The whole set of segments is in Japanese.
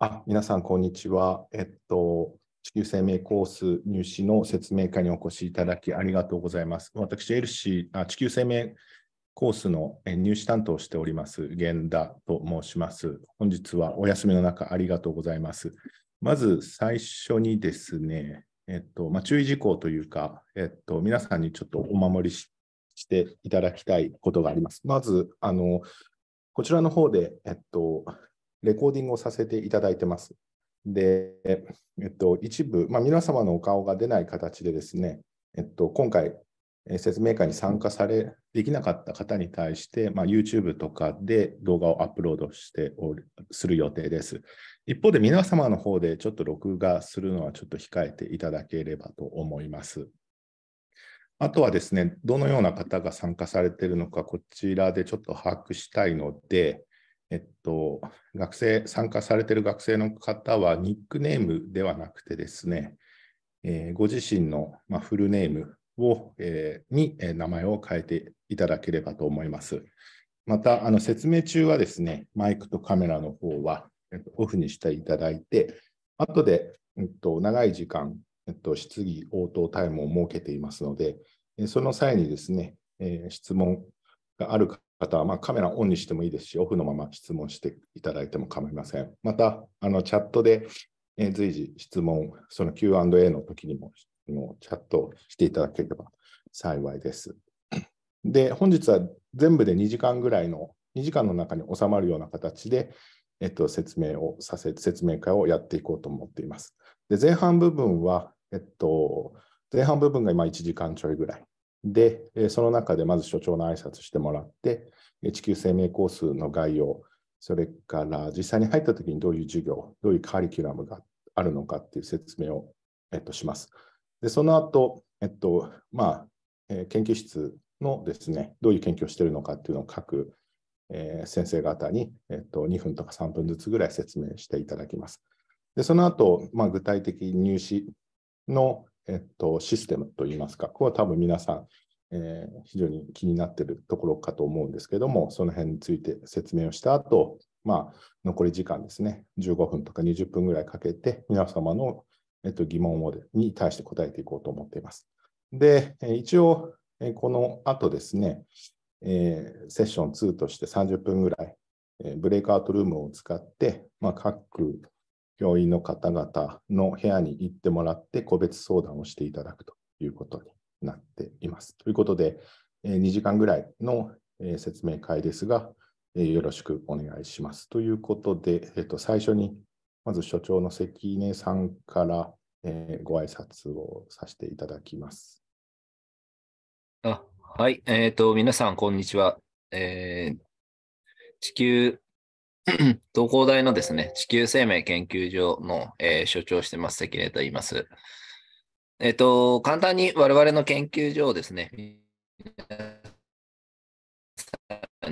あ皆さん、こんにちは。えっと、地球生命コース入試の説明会にお越しいただきありがとうございます。私、エルシー、あ地球生命コースの入試担当をしております、源田と申します。本日はお休みの中、ありがとうございます。まず最初にですね、えっとまあ、注意事項というか、えっと、皆さんにちょっとお守りしていただきたいことがあります。まず、あのこちらの方で、えっと、レコーディングをさせていただいてます。で、えっと、一部、まあ、皆様のお顔が出ない形でですね、えっと、今回、説明会に参加され、できなかった方に対して、まあ、YouTube とかで動画をアップロードしてする予定です。一方で皆様の方でちょっと録画するのはちょっと控えていただければと思います。あとはですね、どのような方が参加されているのか、こちらでちょっと把握したいので、えっと、学生、参加されてる学生の方は、ニックネームではなくてですね、えー、ご自身の、まあ、フルネームを、えー、に、えー、名前を変えていただければと思います。また、あの説明中はですね、マイクとカメラの方は、えっと、オフにしていただいて、後で、えっと、長い時間、えっと、質疑応答タイムを設けていますので、その際にですね、えー、質問がある方は、まあ、カメラオンにしてもいいですし、オフのまま質問していただいても構いません。また、あのチャットで、え随時質問、その Q&A の時にもチャットしていただければ幸いです。で、本日は全部で2時間ぐらいの、2時間の中に収まるような形で、えっと、説明をさせ、説明会をやっていこうと思っています。で、前半部分は、えっと、前半部分が今1時間ちょいぐらい。で、その中でまず所長の挨拶してもらって、地球生命コースの概要、それから実際に入った時にどういう授業、どういうカリキュラムがあるのかっていう説明を、えっと、します。で、その後、えっと、まあ、え研究室のですね、どういう研究をしているのかっていうのを各、えー、先生方に、えっと、2分とか3分ずつぐらい説明していただきます。で、その後、まあ、具体的に入試の、えっと、システムといいますか、ここは多分皆さん、えー、非常に気になっているところかと思うんですけども、その辺について説明をした後、まあ、残り時間ですね、15分とか20分ぐらいかけて、皆様の、えっと、疑問をに対して答えていこうと思っています。で、一応、この後ですね、えー、セッション2として30分ぐらい、えー、ブレイクアウトルームを使って、まあ、各教員の方々の部屋に行ってもらって個別相談をしていただくということになっています。ということで、2時間ぐらいの説明会ですが、よろしくお願いします。ということで、えっと、最初にまず所長の関根さんからご挨拶をさせていただきます。あはい、えっ、ー、と、皆さん、こんにちは。えー、地球 東工大のですね、地球生命研究所の、えー、所長してます、関根と言います。えっ、ー、と、簡単に我々の研究所をですね、に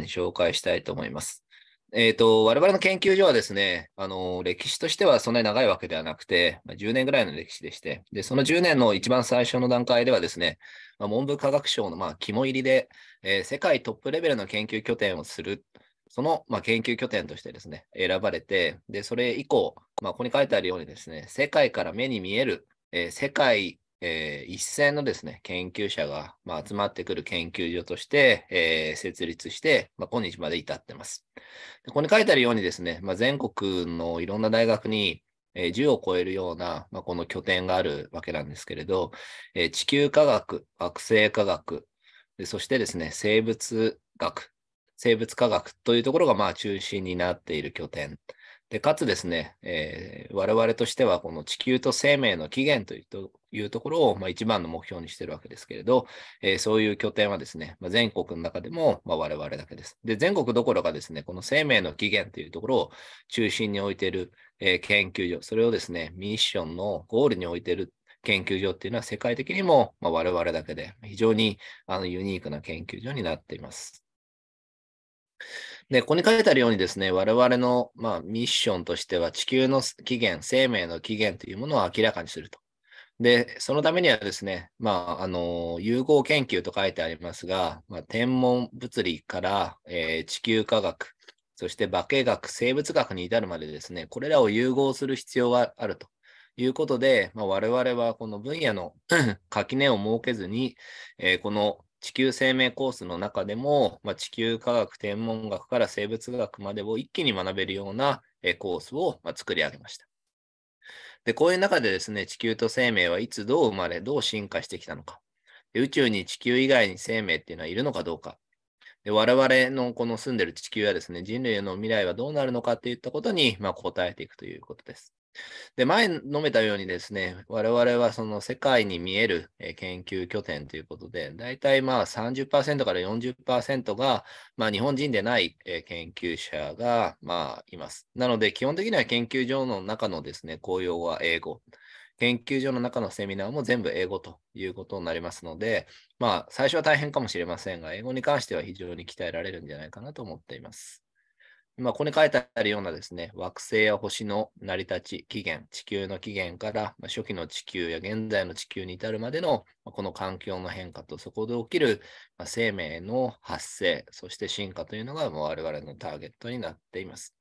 紹介したいと思います。えっ、ー、と、我々の研究所はですね、あの、歴史としてはそんなに長いわけではなくて、10年ぐらいの歴史でして、で、その10年の一番最初の段階ではですね、文部科学省の、まあ、肝入りで、えー、世界トップレベルの研究拠点をするその、まあ、研究拠点としてですね、選ばれて、で、それ以降、まあ、ここに書いてあるようにですね、世界から目に見える、えー、世界、えー、一線のですね、研究者が、まあ、集まってくる研究所として、えー、設立して、まあ、今日まで至ってます。でここに書いてあるようにですね、まあ、全国のいろんな大学に、えー、10を超えるような、まあ、この拠点があるわけなんですけれど、えー、地球科学、惑星科学、そしてですね、生物学、生物科学というところがまあ中心になっている拠点。で、かつですね、えー、我々としてはこの地球と生命の起源というというところを、まあ、一番の目標にしてるわけですけれど、えー、そういう拠点はですね、まあ、全国の中でも、まあ、我々だけです。で、全国どころかですね、この生命の起源というところを中心に置いている、えー、研究所、それをですね、ミッションのゴールに置いている研究所っていうのは世界的にも、ま我々だけで非常にあのユニークな研究所になっています。で、ここに書いてあるようにですね、我々の、まあ、ミッションとしては地球の起源、生命の起源というものを明らかにすると。で、そのためにはですね、まあ、あの、融合研究と書いてありますが、まあ、天文物理から、えー、地球科学、そして化学、生物学に至るまでですね、これらを融合する必要があるということで、まあ、我々はこの分野の 垣根を設けずに、えー、この地球生命コースの中でも、まあ、地球科学、天文学から生物学までを一気に学べるようなコースを、ま作り上げました。で、こういう中でですね、地球と生命はいつどう生まれ、どう進化してきたのか。宇宙に地球以外に生命っていうのはいるのかどうか。で我々のこの住んでる地球はですね、人類の未来はどうなるのかっていったことに、まあ、答えていくということです。で、前述べたようにですね、我々はその世界に見える研究拠点ということで、大体まあ30%から40%が、まあ、日本人でない研究者がまあいます。なので、基本的には研究所の中のですね、公用は英語。研究所の中のセミナーも全部英語ということになりますので、まあ、最初は大変かもしれませんが、英語に関しては非常に鍛えられるんじゃないかなと思っています。まここに書いてあるようなですね、惑星や星の成り立ち、起源、地球の起源から、ま初期の地球や現在の地球に至るまでの、まこの環境の変化と、そこで起きる、ま生命の発生、そして進化というのがもう我々のターゲットになっています。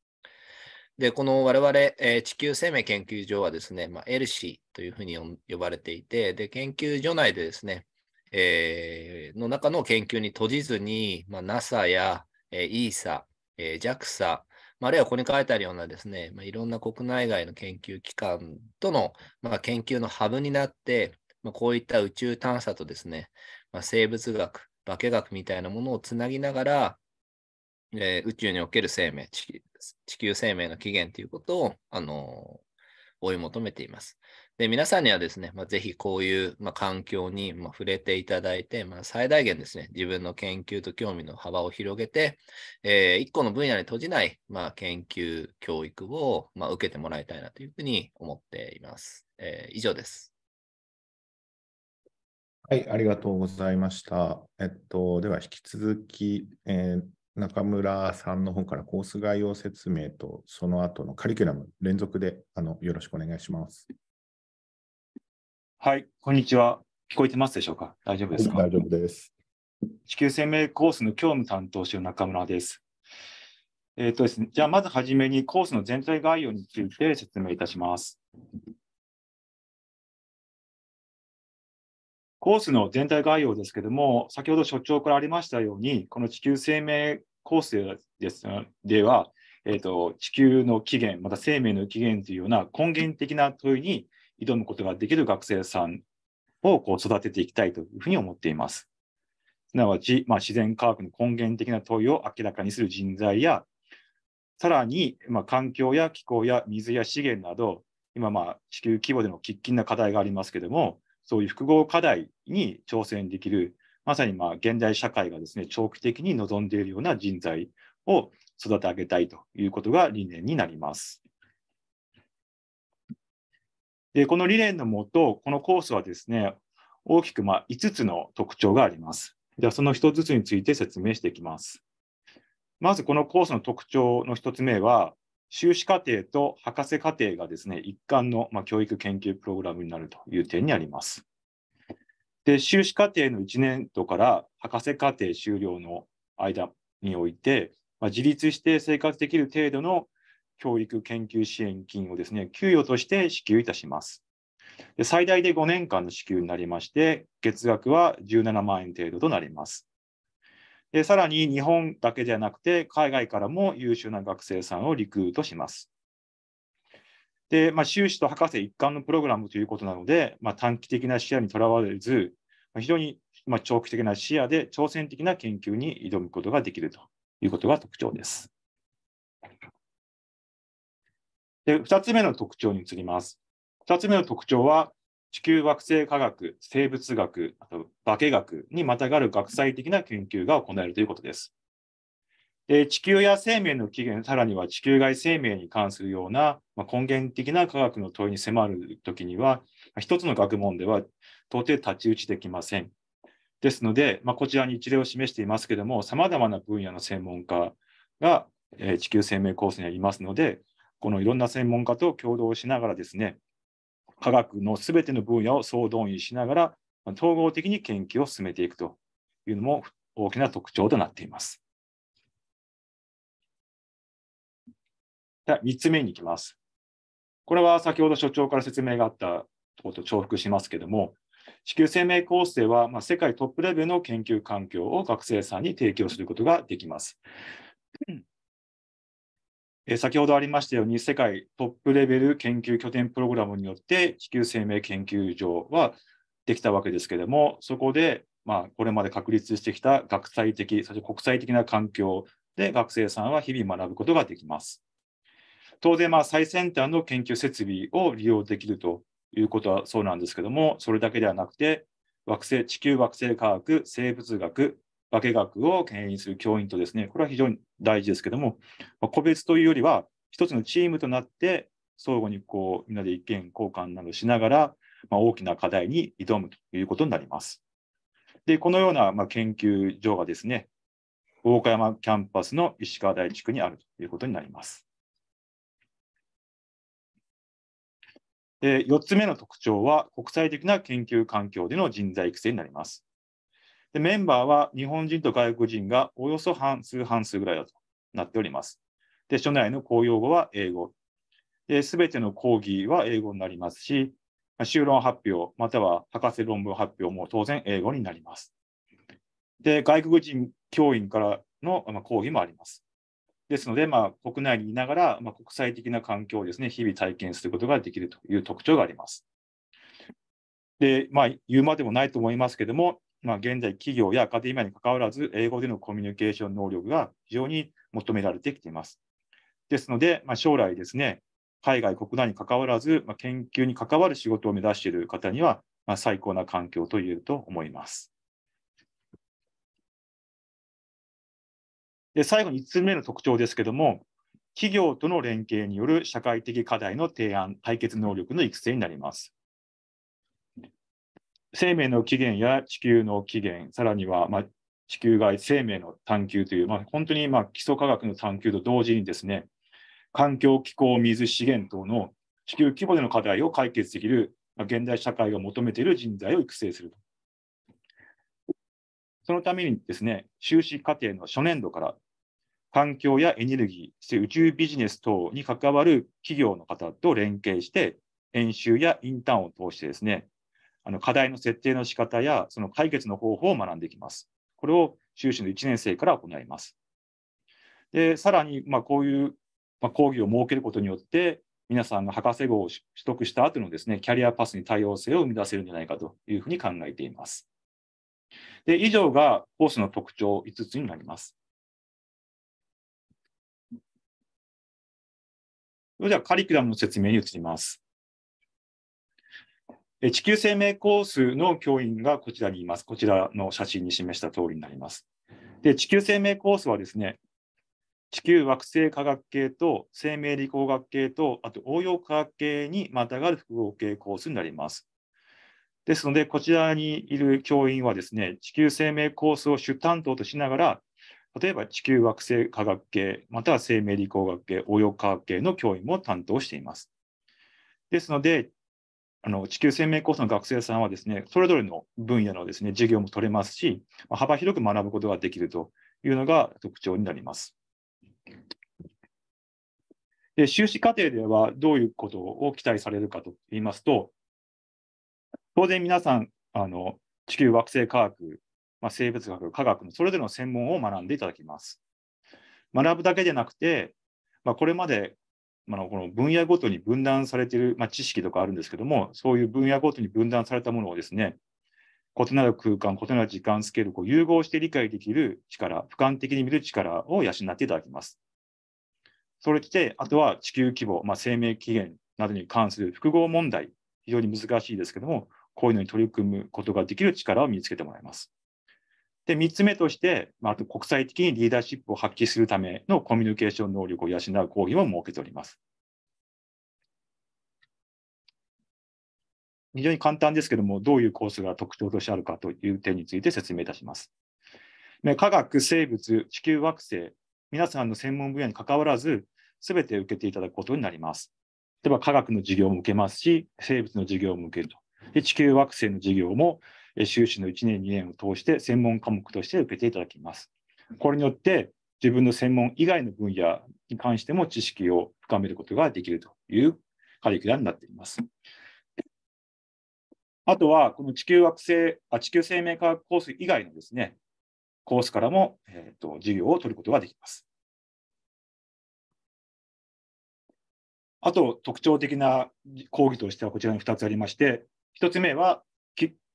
で、この我々、え地球生命研究所はですね、まあ、エルシーというふうに呼ばれていて、で、研究所内でですね、えー、の中の研究に閉じずに、まあ、NASA や、えー、ESA、えー、JAXA、あるいはここに書いてあるようなですね、まあ、いろんな国内外の研究機関との、まあ、研究のハブになって、まあ、こういった宇宙探査とですね、ま生物学、化学みたいなものをつなぎながら、えー、宇宙における生命地、地球生命の起源ということを、あのー、追い求めています。で皆さんにはですね、まあ、ぜひこういう、まあ、環境に、まあ、触れていただいて、まあ、最大限ですね、自分の研究と興味の幅を広げて、えー、一個の分野に閉じない、まあ、研究、教育を、まあ、受けてもらいたいなというふうに思っています。えー、以上です。はい、ありがとうございました。えっと、では引き続き、えー、中村さんの方からコース概要説明と、その後のカリキュラム連続であのよろしくお願いします。はい、こんにちは。聞こえてますでしょうか大丈夫ですか、大丈夫です。地球生命コースの教務担当者の中村です。えーとですね、じゃあ、まずはじめにコースの全体概要について説明いたします。コースの全体概要ですけども、先ほど所長からありましたように、この地球生命コースですでは、えーと地球の起源、また生命の起源というような根源的な問いに挑むことができる学生さんをこう育てていきたいというふうに思っています。すなわち、まあ、自然科学の根源的な問いを明らかにする人材や、さらに、まあ、環境や気候や水や資源など、今、まあ、地球規模での喫緊な課題がありますけれども、そういう複合課題に挑戦できる、まさにまあ現代社会がですね、長期的に望んでいるような人材を育て上げたいということが理念になります。でこの理念のもと、このコースはですね、大きくま5つの特徴があります。ではその1つずつについて説明していきます。まずこのコースの特徴の1つ目は、修士課程と博士課程がですね、一貫のま教育研究プログラムになるという点にあります。で、修士課程の1年度から博士課程終了の間において、まあ、自立して生活できる程度の教育研究支援金をですね、給与として支給いたします。で最大で5年間の支給になりまして、月額は17万円程度となります。でさらに日本だけではなくて、海外からも優秀な学生さんをリクルートします。で、まあ、修士と博士一貫のプログラムということなので、まあ、短期的な視野にとらわれず、非常に長期的な視野で挑戦的な研究に挑むことができるということが特徴です。で、二つ目の特徴に移ります。二つ目の特徴は、地球惑星科学、生物学、あと化学にまたがる学際的な研究が行えるということです。で地球や生命の起源、さらには地球外生命に関するような、ま根源的な科学の問いに迫るときには、一つの学問では到底太刀打ちできません。ですので、まあ、こちらに一例を示していますけれども、さまざまな分野の専門家が、え地球生命構成にはいますので、このいろんな専門家と共同しながらですね、科学のすべての分野を総動員しながら、統合的に研究を進めていくというのも大きな特徴となっています。では3つ目に行きます。これは先ほど所長から説明があったことと重複しますけれども、地球生命構成は、まあ、世界トップレベルの研究環境を学生さんに提供することができます。先ほどありましたように、世界トップレベル研究拠点プログラムによって地球生命研究所はできたわけですけれども、そこで、まあ、これまで確立してきた学際的、そして国際的な環境で学生さんは日々学ぶことができます。当然、まあ、最先端の研究設備を利用できるということはそうなんですけども、それだけではなくて、惑星地球惑星科学、生物学、化学を牽引する教員とですね、これは非常に大事ですけども、個別というよりは、一つのチームとなって、相互にこうみんなで意見交換などしながら、まあ、大きな課題に挑むということになります。で、このような、まあ、研究所がですね、大岡山キャンパスの石川大地区にあるということになります。で4つ目の特徴は、国際的な研究環境での人材育成になります。で、メンバーは日本人と外国人がおよそ半数半数ぐらいだとなっております。で、所内の公用語は英語。で、すべての講義は英語になりますし、修論発表、または博士論文発表も当然英語になります。で、外国人教員からの講義もあります。ですので、まあ、国内にいながら、まあ、国際的な環境をですね、日々体験することができるという特徴があります。で、まあ、言うまでもないと思いますけども、まあ、現在企業やアカデミアにかかわらず、英語でのコミュニケーション能力が非常に求められてきています。ですので、まあ、将来ですね、海外、国内にかかわらず、まあ、研究に関わる仕事を目指している方には、まあ、最高な環境と言えると思います。で最後に5つ目の特徴ですけども、企業との連携による社会的課題の提案、解決能力の育成になります。生命の起源や地球の起源、さらには、まあ、地球外生命の探求という、まあ、本当に、まあ、基礎科学の探求と同時にですね、環境、気候、水、資源等の地球規模での課題を解決できる、まあ、現代社会が求めている人材を育成するそのためにですね、修士課程の初年度から、環境やエネルギー、そして宇宙ビジネス等に関わる企業の方と連携して、演習やインターンを通してですね、あの課題の設定の仕方やその解決の方法を学んでいきます。これを修士の1年生から行います。でさらに、まあ、こういう、まあ、講義を設けることによって、皆さんが博士号を取得した後のですね、キャリアパスに多様性を生み出せるんじゃないかというふうに考えています。で以上がコースの特徴5つになります。それではカリキュラムの説明に移ります。地球生命コースの教員がこちらにいます。こちらの写真に示した通りになります。で地球生命コースはですね、地球惑星科学系と生命理工学系と、あと応用科学系にまたがる複合系コースになります。ですので、こちらにいる教員はですね、地球生命コースを主担当としながら、例えば地球惑星科学系、または生命理工学系、応用科学系の教員も担当しています。ですので、あの地球生命コースの学生さんはですね、それぞれの分野のですね、授業も取れますし、幅広く学ぶことができるというのが特徴になります。で修士課程ではどういうことを期待されるかといいますと、当然皆さん、あの地球惑星科学、まあ、生物学、科学のそれぞれの専門を学んでいただきます。学ぶだけでなくて、まあ、これまでまあ、この分野ごとに分断されている、まあ、知識とかあるんですけども、そういう分野ごとに分断されたものをですね、異なる空間、異なる時間スケールを融合して理解できる力、俯瞰的に見る力を養っていただきます。それって、あとは地球規模、まあ、生命起源などに関する複合問題、非常に難しいですけども、こういうのに取り組むことができる力を身につけてもらいます。で、3つ目として、まあ、と国際的にリーダーシップを発揮するためのコミュニケーション能力を養う講義も設けております。非常に簡単ですけども、どういうコースが特徴としてあるかという点について説明いたします。科学、生物、地球惑星、皆さんの専門分野にかかわらず、すべて受けていただくことになります。例えば科学の授業も受けますし、生物の授業も受けると。で地球惑星の授業も修士の1年、2年を通して専門科目として受けていただきます。これによって自分の専門以外の分野に関しても知識を深めることができるというカリキュラになっています。あとは、この地球惑星あ、地球生命科学コース以外のですね、コースからも、えーと、と授業を取ることができます。あと、特徴的な講義としてはこちらに2つありまして、1つ目は、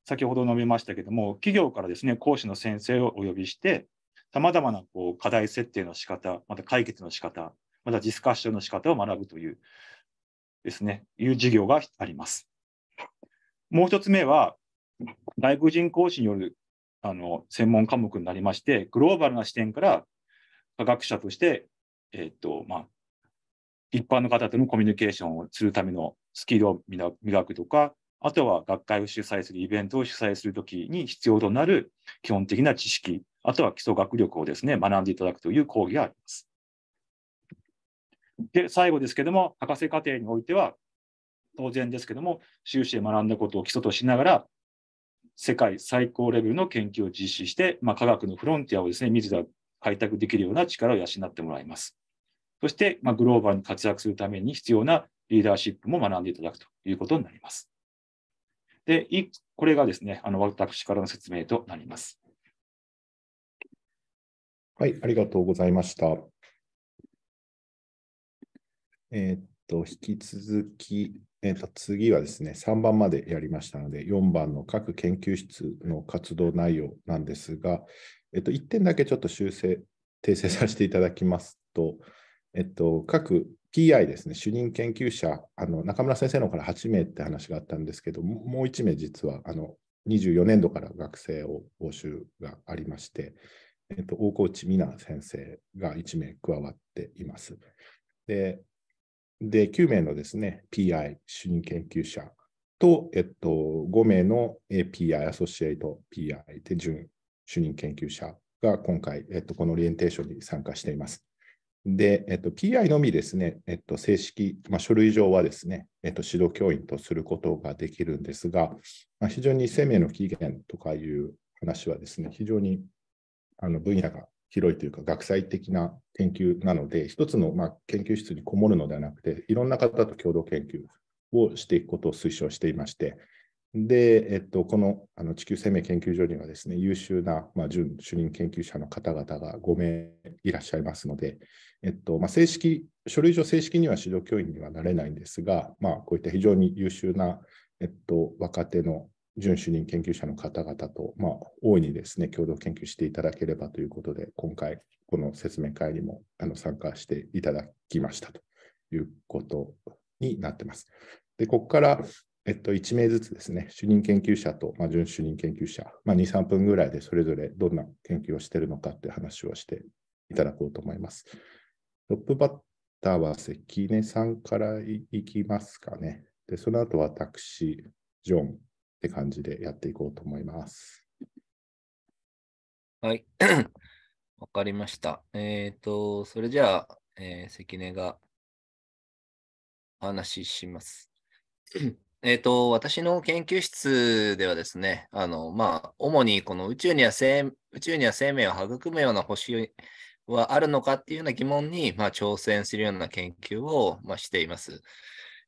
先ほど述べましたけども、企業からですね、講師の先生をお呼びして、さまざまなこう課題設定の仕方、また解決の仕方、またディスカッションの仕方を学ぶというですね、いう授業があります。もう1つ目は、外国人講師によるあの専門科目になりまして、グローバルな視点から科学者として、えー、っとまあ、一般の方とのコミュニケーションをするためのスキルを磨くとか、あとは学会を主催するイベントを主催するときに必要となる基本的な知識、あとは基礎学力をですね、学んでいただくという講義があります。で、最後ですけども、博士課程においては、当然ですけども、修士で学んだことを基礎としながら、世界最高レベルの研究を実施して、まあ、科学のフロンティアをですね、自ら開拓できるような力を養ってもらいます。そして、まあ、グローバルに活躍するために必要なリーダーシップも学んでいただくということになります。で、これがですね、あの私からの説明となります。はい、ありがとうございました。えー、っと、引き続き、えー、っと次はですね、3番までやりましたので、4番の各研究室の活動内容なんですが、えっと、1点だけちょっと修正、訂正させていただきますと、えっと、各 PI ですね、主任研究者、あの中村先生のから8名って話があったんですけども、う1名実はあの24年度から学生を募集がありまして、えっと、大河内美奈先生が1名加わっています。で、で9名のですね、PI 主任研究者と、えっと、5名の PI、アソシエイト PI で準主任研究者が今回、えっと、このオリエンテーションに参加しています。で、えっと、PI のみですね、えっと、正式、まあ、書類上はですね、えっと、指導教員とすることができるんですが、まあ、非常に生命の起源とかいう話はですね、非常にあの分野が広いというか、学際的な研究なので、一つのまあ研究室にこもるのではなくて、いろんな方と共同研究をしていくことを推奨していまして、で、えっと、このあの地球生命研究所にはですね、優秀な、まあ、準主任研究者の方々が5名いらっしゃいますので、えっとまあ、正式、書類上正式には指導教員にはなれないんですが、まあ、こういった非常に優秀な、えっと、若手の準主任研究者の方々と、まあ、大いにですね、共同研究していただければということで、今回、この説明会にもあの参加していただきましたということになってます。で、ここから、えっと、1名ずつですね、主任研究者と、まあ、準主任研究者、まあ、2、3分ぐらいでそれぞれどんな研究をしているのかって話をしていただこうと思います。トップバッターは関根さんからいきますかね。で、その後私、ジョンって感じでやっていこうと思います。はい。わかりました。えっ、ー、と、それじゃあ、えー、関根がお話しします。えっ、ー、と、私の研究室ではですね、あの、まあ、主にこの宇宙には生、宇宙には生命を育むような星はあるのかっていうような疑問に、まあ、挑戦するような研究を、まあ、しています。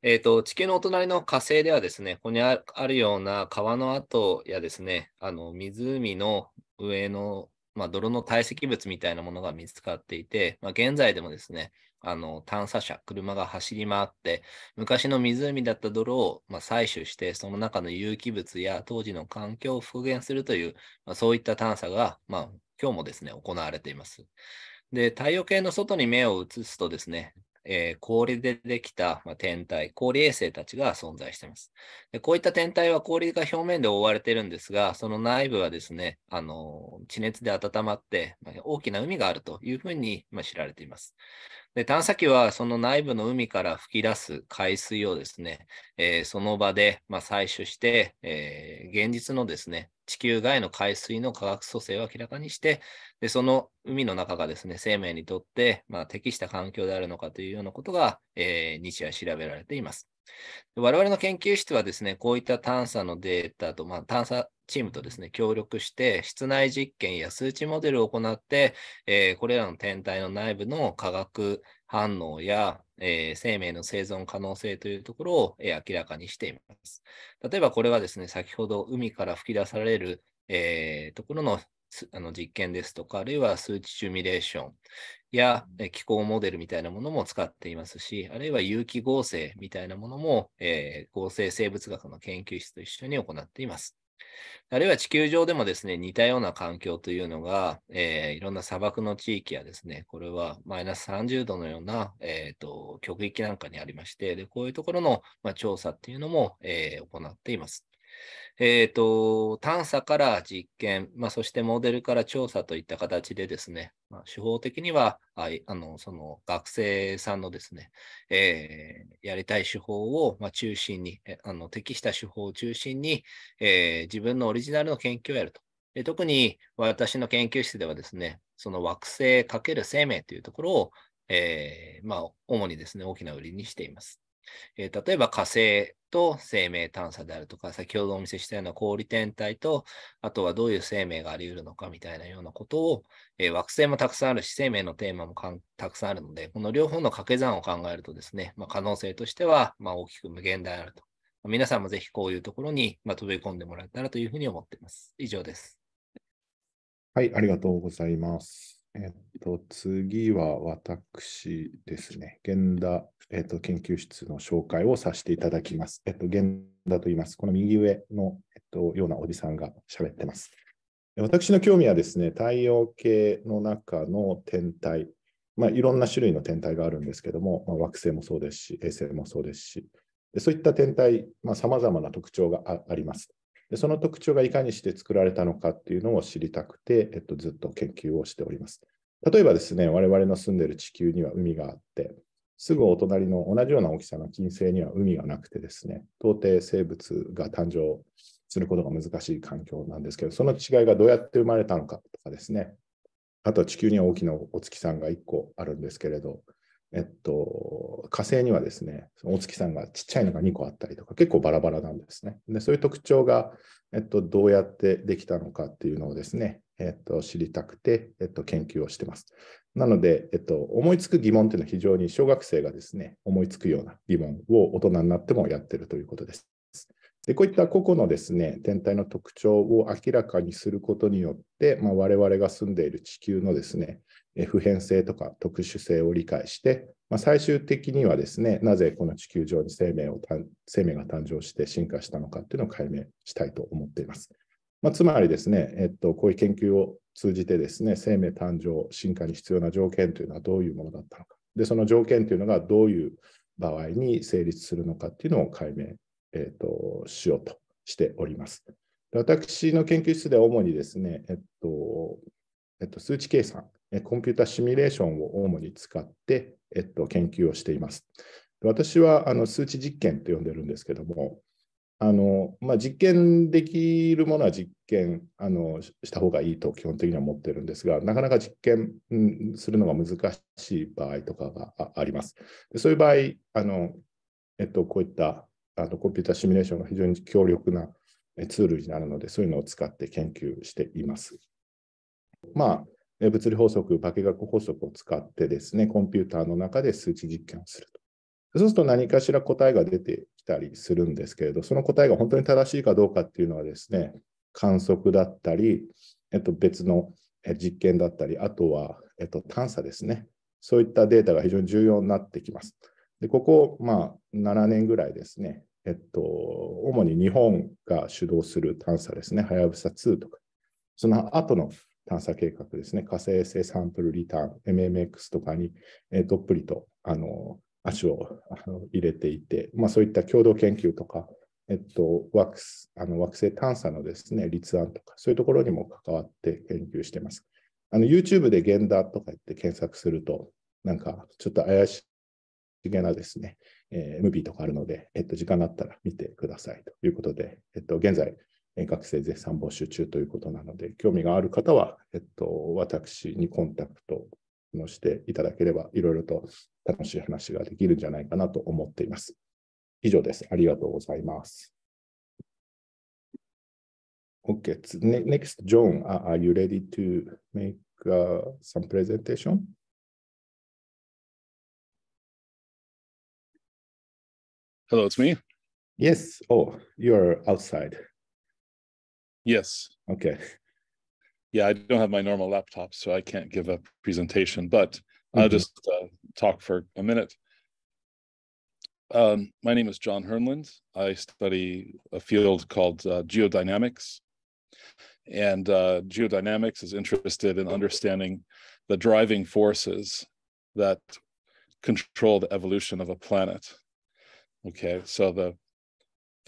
えっ、ー、と、地球のお隣の火星ではですね、ここにあるような川の跡やですね、あの、湖の上の、まあ、泥の堆積物みたいなものが見つかっていて、まあ、現在でもですね、あの探査車、車が走り回って、昔の湖だった泥を、まあ、採取して、その中の有機物や当時の環境を復元するという、まあ、そういった探査が、まあ、今日もですね、行われています。で、太陽系の外に目を移すとですね、えー、氷でできた、ま天体、氷衛星たちが存在しています。でこういった天体は氷が表面で覆われているんですが、その内部はですね、あの地熱で温まって、まあ、大きな海があるというふうに、まあ、知られています。で探査機はその内部の海から吹き出す海水をですね、えー、その場で、まあ、採取して、えー、現実のですね、地球外の海水の化学組成を明らかにして、でその海の中がですね、生命にとって、まあ、適した環境であるのかというようなことが、えー、日夜調べられています。我々の研究室はですね、こういった探査のデータと、まあ、探査チームとですね、協力して、室内実験や数値モデルを行って、えー、これらの天体の内部の化学反応や、えー、生命の生存可能性というところを、えー、明らかにしています。例えばこれはですね、先ほど海から吹き出される、えー、ところのあの実験ですとか、あるいは数値シミュレーションや気候モデルみたいなものも使っていますし、あるいは有機合成みたいなものも、えー、合成生物学の研究室と一緒に行っています。あるいは地球上でもですね、似たような環境というのが、えー、いろんな砂漠の地域やですね、これはマイナス30度のような、えーと、極域なんかにありまして、でこういうところの、まあ、調査っていうのも、えー、行っています。えー、と、探査から実験、まあ、そしてモデルから調査といった形でですね、まあ、手法的には、あの、その学生さんのですね、えー、やりたい手法を、ま中心に、あの、適した手法を中心に、えー、自分のオリジナルの研究をやると。で特に私の研究室ではですね、その惑星×生命というところを、えー、まあ、主にですね、大きな売りにしています。えー、例えば火星と生命探査であるとか、先ほどお見せしたような氷天体と、あとはどういう生命があり得るのかみたいなようなことを、えー、惑星もたくさんあるし、生命のテーマもたくさんあるので、この両方の掛け算を考えるとですね、まあ、可能性としては、まあ、大きく無限であると。まあ、皆さんもぜひこういうところに、ま飛び込んでもらえたらというふうに思っています。以上です。はい、ありがとうございます。えっと、次は私ですね、源田、えっと、研究室の紹介をさせていただきます。えっと、源田と言います。この右上の、えっと、ようなおじさんが喋ってます。私の興味はですね、太陽系の中の天体、まあ、いろんな種類の天体があるんですけども、まあ、惑星もそうですし、衛星もそうですし、でそういった天体、まあ、様々な特徴があります。でその特徴がいかにして作られたのかっていうのを知りたくて、えっと、ずっと研究をしております。例えばですね、我々の住んでいる地球には海があって、すぐお隣の同じような大きさの金星には海がなくてですね、到底生物が誕生することが難しい環境なんですけど、その違いがどうやって生まれたのかとかですね、あと地球には大きなお月さんが1個あるんですけれど、えっと、火星にはですね、大月さんがちっちゃいのが2個あったりとか、結構バラバラなんですね。で、そういう特徴が、えっと、どうやってできたのかっていうのをですね、えっと、知りたくて、えっと、研究をしてます。なので、えっと、思いつく疑問っていうのは非常に小学生がですね、思いつくような疑問を大人になってもやってるということです。でこういった個々のですね天体の特徴を明らかにすることによって、まあ、我々が住んでいる地球のですね普遍性とか特殊性を理解して、まあ、最終的にはですね、なぜこの地球上に生命を生命が誕生して進化したのかっていうのを解明したいと思っています。まあ、つまりですね、えっと、こういう研究を通じてですね、生命誕生、進化に必要な条件というのはどういうものだったのか、でその条件というのがどういう場合に成立するのかっていうのを解明、えっと、しようとしております。私の研究室では主にですね、えっとえっと、数値計算コンピュータシミュレーションを主に使って、えっと、研究をしています。私はあの数値実験と呼んでるんですけども、あのまあ、実験できるものは実験あのした方がいいと基本的には思ってるんですが、なかなか実験するのが難しい場合とかがあります。でそういう場合あの、えっと、こういったあのコンピュータシミュレーションが非常に強力なツールになるので、そういうのを使って研究しています。まあ、物理法則、化学法則を使ってですね、コンピューターの中で数値実験をすると。そうすると何かしら答えが出てきたりするんですけれど、その答えが本当に正しいかどうかっていうのはですね、観測だったり、えっと、別の実験だったり、あとは、えっと、探査ですね。そういったデータが非常に重要になってきます。でここ、まあ、7年ぐらいですね、えっと、主に日本が主導する探査ですね、はやぶさ2とか、その後の探査計画ですね、火星星サンプルリターン、MMX とかに、えー、どっぷりとあの足をあの入れていて、まあ、そういった共同研究とか、えっと、惑あの惑星探査のですね立案とか、そういうところにも関わって研究しています。YouTube でゲンダーとか言って検索すると、なんかちょっと怪しげなですね、えー、ムービーとかあるので、えっと、時間があったら見てくださいということで、えっと、現在、学生絶賛募集中ということなので、興味がある方は、えっと、私にコンタクトのしていただければ、いろいろと楽しい話ができるんじゃないかなと思っています。以上です。ありがとうございます。Okay, next, John, are you ready to make、uh, some presentation? Hello, it's me. Yes. Oh, you're outside. Yes. Okay. Yeah, I don't have my normal laptop, so I can't give a presentation, but mm-hmm. I'll just uh, talk for a minute. Um, my name is John Hernland. I study a field called uh, geodynamics. And uh, geodynamics is interested in understanding the driving forces that control the evolution of a planet. Okay, so the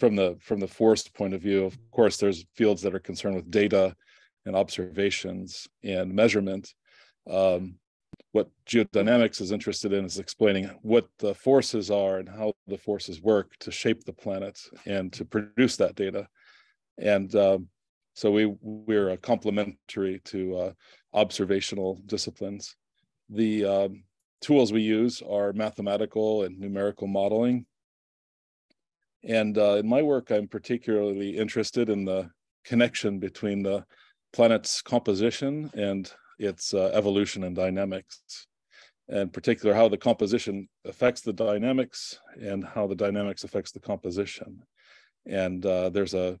from the from the forest point of view of course there's fields that are concerned with data and observations and measurement um, what geodynamics is interested in is explaining what the forces are and how the forces work to shape the planet and to produce that data and um, so we we're complementary to uh, observational disciplines the um, tools we use are mathematical and numerical modeling and uh, in my work, I'm particularly interested in the connection between the planet's composition and its uh, evolution and dynamics, and particular how the composition affects the dynamics and how the dynamics affects the composition. And uh, there's a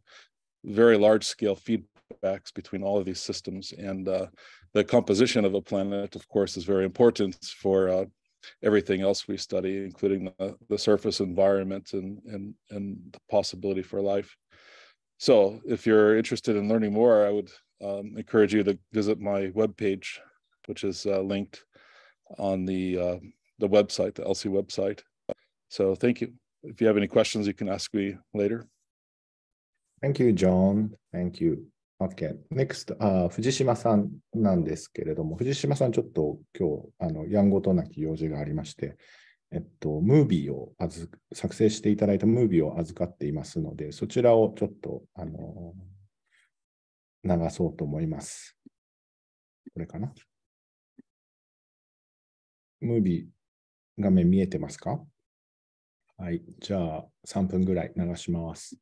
very large scale feedbacks between all of these systems. And uh, the composition of a planet, of course, is very important for uh, everything else we study, including the, the surface environment and, and, and the possibility for life. So if you're interested in learning more, I would um, encourage you to visit my webpage, which is uh, linked on the, uh, the website, the LC website. So thank you. If you have any questions, you can ask me later. Thank you, John. Thank you. OK。NEXT、あ藤島さんなんですけれども、藤島さん、ちょっと今日、あの、やんごとなき用事がありまして、えっと、ムービーを作成していただいたムービーを預かっていますので、そちらをちょっと、あの、流そうと思います。これかな。ムービー、画面見えてますかはい。じゃあ、3分ぐらい流します。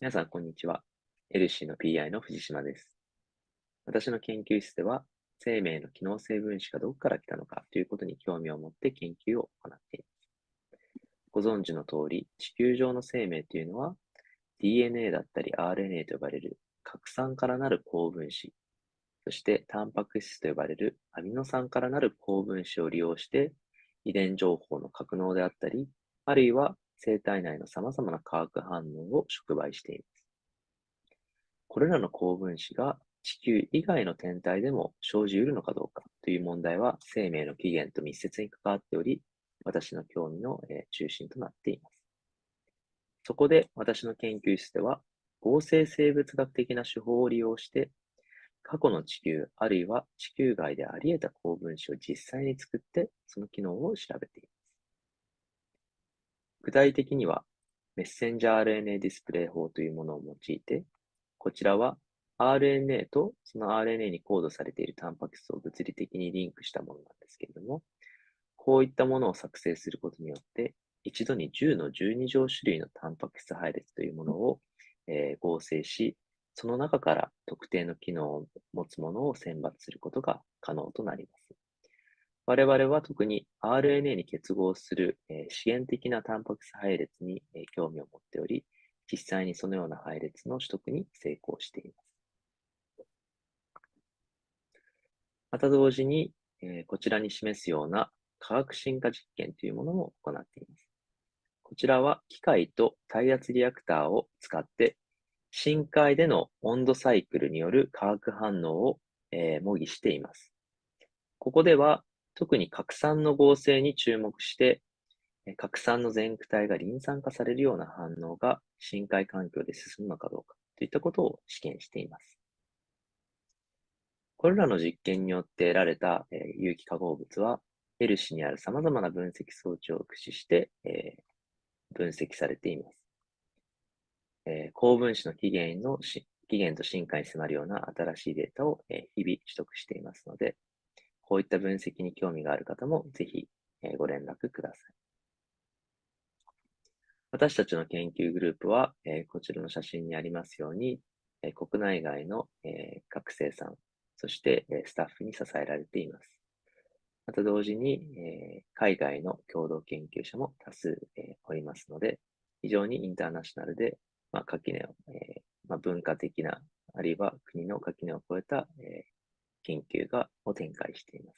皆さん、こんにちは。ヘルシーの PI の藤島です。私の研究室では、生命の機能性分子がどこから来たのかということに興味を持って研究を行っています。ご存知の通り、地球上の生命というのは、DNA だったり RNA と呼ばれる核酸からなる高分子、そしてタンパク質と呼ばれるアミノ酸からなる高分子を利用して、遺伝情報の格納であったり、あるいは生体内の様々な化学反応を触媒しています。これらの高分子が地球以外の天体でも生じうるのかどうかという問題は生命の起源と密接に関わっており、私の興味の中心となっています。そこで私の研究室では合成生物学的な手法を利用して過去の地球あるいは地球外であり得た高分子を実際に作ってその機能を調べています。具体的には、メッセンジャー RNA ディスプレイ法というものを用いて、こちらは RNA とその RNA にコードされているタンパク質を物理的にリンクしたものなんですけれども、こういったものを作成することによって、一度に10の12乗種類のタンパク質配列というものを、えー、合成し、その中から特定の機能を持つものを選抜することが可能となります。我々は特に RNA に結合する、えー、支援的なタンパク質配列に、え興味を持っており、実際にそのような配列の取得に成功しています。また同時に、えこちらに示すような化学進化実験というものも行っています。こちらは機械と耐圧リアクターを使って、深海での温度サイクルによる化学反応を、え模擬しています。ここでは特に核酸の合成に注目して、核酸の全駆体がリン酸化されるような反応が深海環境で進むのかどうかといったことを試験しています。これらの実験によって得られた、え有機化合物は、ヘルシにある様々な分析装置を駆使して、え分析されています。え高分子の起源の起源と進化に迫るような新しいデータを、え日々取得していますので、こういった分析に興味がある方も、ぜひご連絡ください。私たちの研究グループは、こちらの写真にありますように、国内外の学生さん、そしてスタッフに支えられています。また同時に、海外の共同研究者も多数おりますので、非常にインターナショナルで、まあ、垣根を、まあ、文化的な、あるいは国の垣根を超えた研究がを展開しています。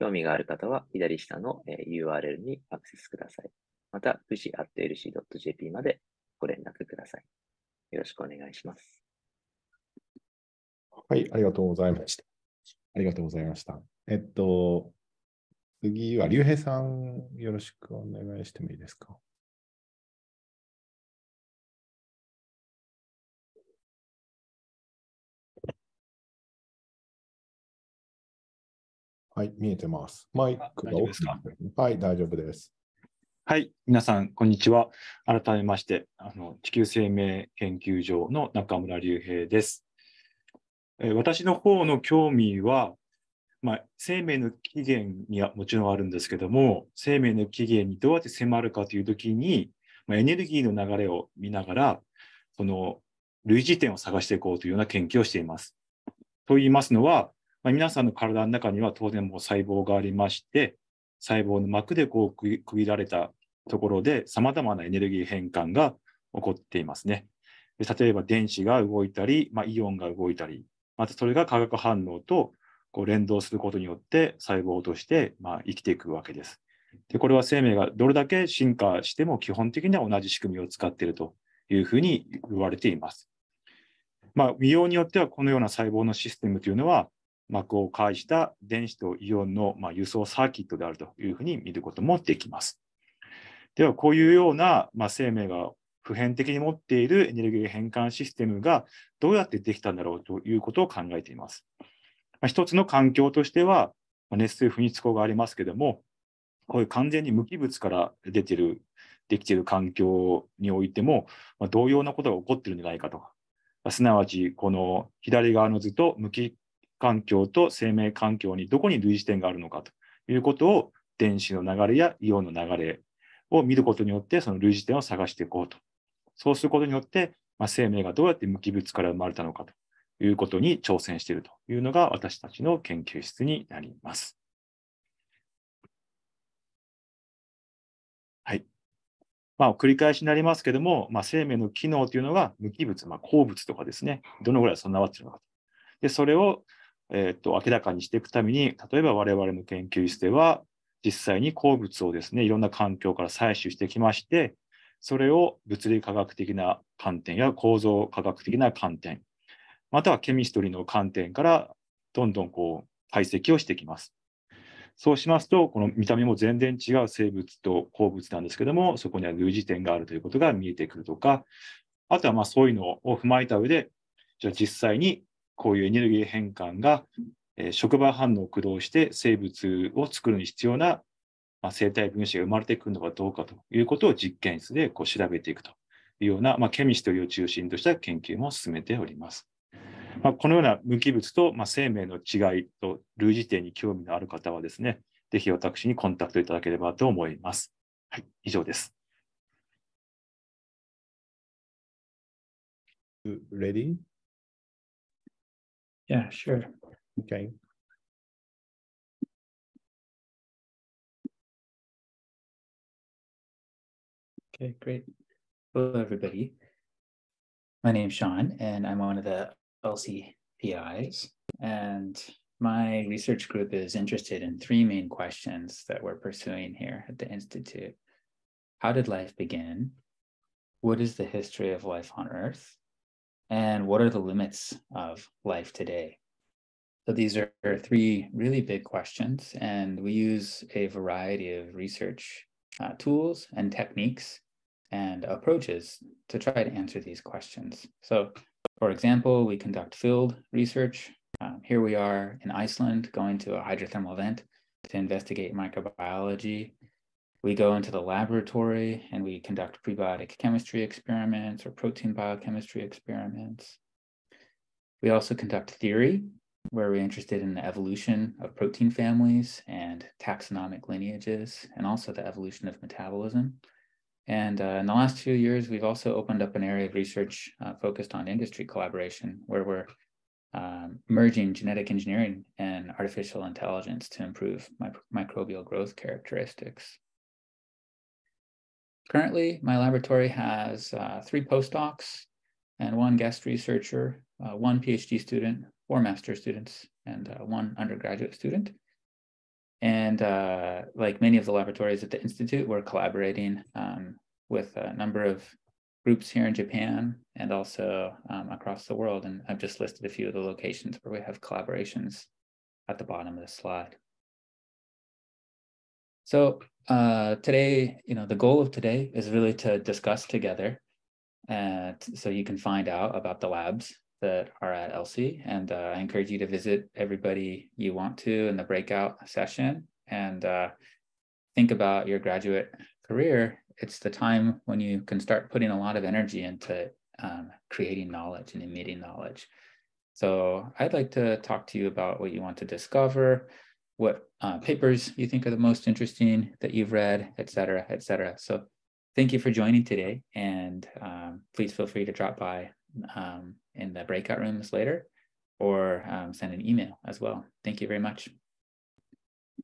興味がある方は左下の URL にアクセスください。また、富士 .lc.jp までご連絡ください。よろしくお願いします。はい、ありがとうございました。ありがとうございました。えっと、次は、竜兵さん、よろしくお願いしてもいいですか。はい、見えてます。マイクが大きいはい、大丈夫です。はい、皆さん、こんにちは。改めまして、あの地球生命研究所の中村隆平です。え私の方の興味は、まあ、生命の起源にはもちろんあるんですけども、生命の起源にどうやって迫るかというときに、まあ、エネルギーの流れを見ながら、その類似点を探していこうというような研究をしています。と言いますのは、まあ、皆さんの体の中には当然もう細胞がありまして、細胞の膜でこう区切られたところで、さまざまなエネルギー変換が起こっていますね。例えば電子が動いたり、まあ、イオンが動いたり、またそれが化学反応とこう連動することによって細胞としてまあ生きていくわけです。でこれは生命がどれだけ進化しても基本的には同じ仕組みを使っているというふうに言われています。まあ、美容によってはこのような細胞のシステムというのは膜を介した電子とイオンの、ま輸送サーキットであるというふうに見ることもできます。では、こういうような、ま生命が普遍的に持っているエネルギー変換システムがどうやってできたんだろうということを考えています。まあ、一つの環境としては、ま熱水不日光がありますけども、こういう完全に無機物から出てる、できている環境においても、ま同様なことが起こってるんじゃないかとか、すなわち、この左側の図と無機環境と生命環境にどこに類似点があるのかということを電子の流れやイオンの流れを見ることによってその類似点を探していこうと。そうすることによって、まあ、生命がどうやって無機物から生まれたのかということに挑戦しているというのが私たちの研究室になります。はい。まあ、繰り返しになりますけども、まあ、生命の機能というのが無機物、まあ、鉱物とかですね、どのぐらい備わっているのかで、それをえー、と明らかにしていくために、例えば我々の研究室では、実際に鉱物をですね、いろんな環境から採取してきまして、それを物理科学的な観点や構造科学的な観点、またはケミストリーの観点からどんどんこう解析をしてきます。そうしますと、この見た目も全然違う生物と鉱物なんですけども、そこには類似点があるということが見えてくるとか、あとはまあそういうのを踏まえた上で、じゃあ実際にこういうエネルギー変換が、えー、触媒反応を駆動して生物を作るに必要な、まあ、生態分子が生まれてくるのかどうかということを実験室でこう調べていくというような、まあ、ケミストリーを中心とした研究も進めております。まあ、このような無機物と、まあ、生命の違いと類似点に興味のある方はですね、ぜひ私にコンタクトいただければと思います。はい、以上です。Ready? Yeah, sure. Okay. Okay, great. Hello, everybody. My name is Sean, and I'm one of the LCPIs. And my research group is interested in three main questions that we're pursuing here at the Institute How did life begin? What is the history of life on Earth? and what are the limits of life today? So these are three really big questions, and we use a variety of research uh, tools and techniques and approaches to try to answer these questions. So, for example, we conduct field research. Um, here we are in Iceland going to a hydrothermal vent to investigate microbiology we go into the laboratory and we conduct prebiotic chemistry experiments or protein biochemistry experiments. We also conduct theory, where we're interested in the evolution of protein families and taxonomic lineages, and also the evolution of metabolism. And uh, in the last few years, we've also opened up an area of research uh, focused on industry collaboration, where we're um, merging genetic engineering and artificial intelligence to improve microbial growth characteristics. Currently, my laboratory has uh, three postdocs and one guest researcher, uh, one PhD student, four master's students, and uh, one undergraduate student. And uh, like many of the laboratories at the Institute, we're collaborating um, with a number of groups here in Japan and also um, across the world. And I've just listed a few of the locations where we have collaborations at the bottom of the slide. So uh, today, you know, the goal of today is really to discuss together, and so you can find out about the labs that are at ELSI. And uh, I encourage you to visit everybody you want to in the breakout session and uh, think about your graduate career. It's the time when you can start putting a lot of energy into um, creating knowledge and emitting knowledge. So I'd like to talk to you about what you want to discover, what uh, papers you think are the most interesting that you've read, et cetera, et cetera. So thank you for joining today. And um, please feel free to drop by um, in the breakout rooms later or um, send an email as well. Thank you very much.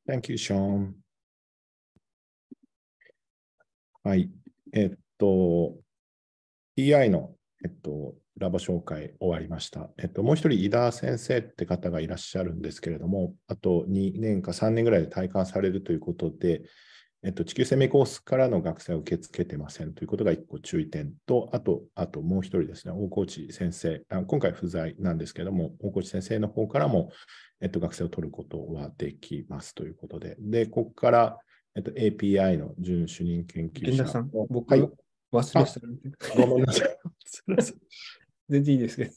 Thank you, Sean. はい。えっと、EI の、えっと、ラボ紹介終わりました。えっと、もう一人、井田先生って方がいらっしゃるんですけれども、あと2年か3年ぐらいで体感されるということで、えっと、地球生命コースからの学生を受け付けてませんということが1個注意点と、あと、あともう一人ですね、大河内先生あ、今回不在なんですけれども、大河内先生の方からも、えっと、学生を取ることはできますということで、で、ここから、えっと、API の準主任研究者。源田さん、僕、はい、忘れてた。ごめんなさい。全然いいですけど。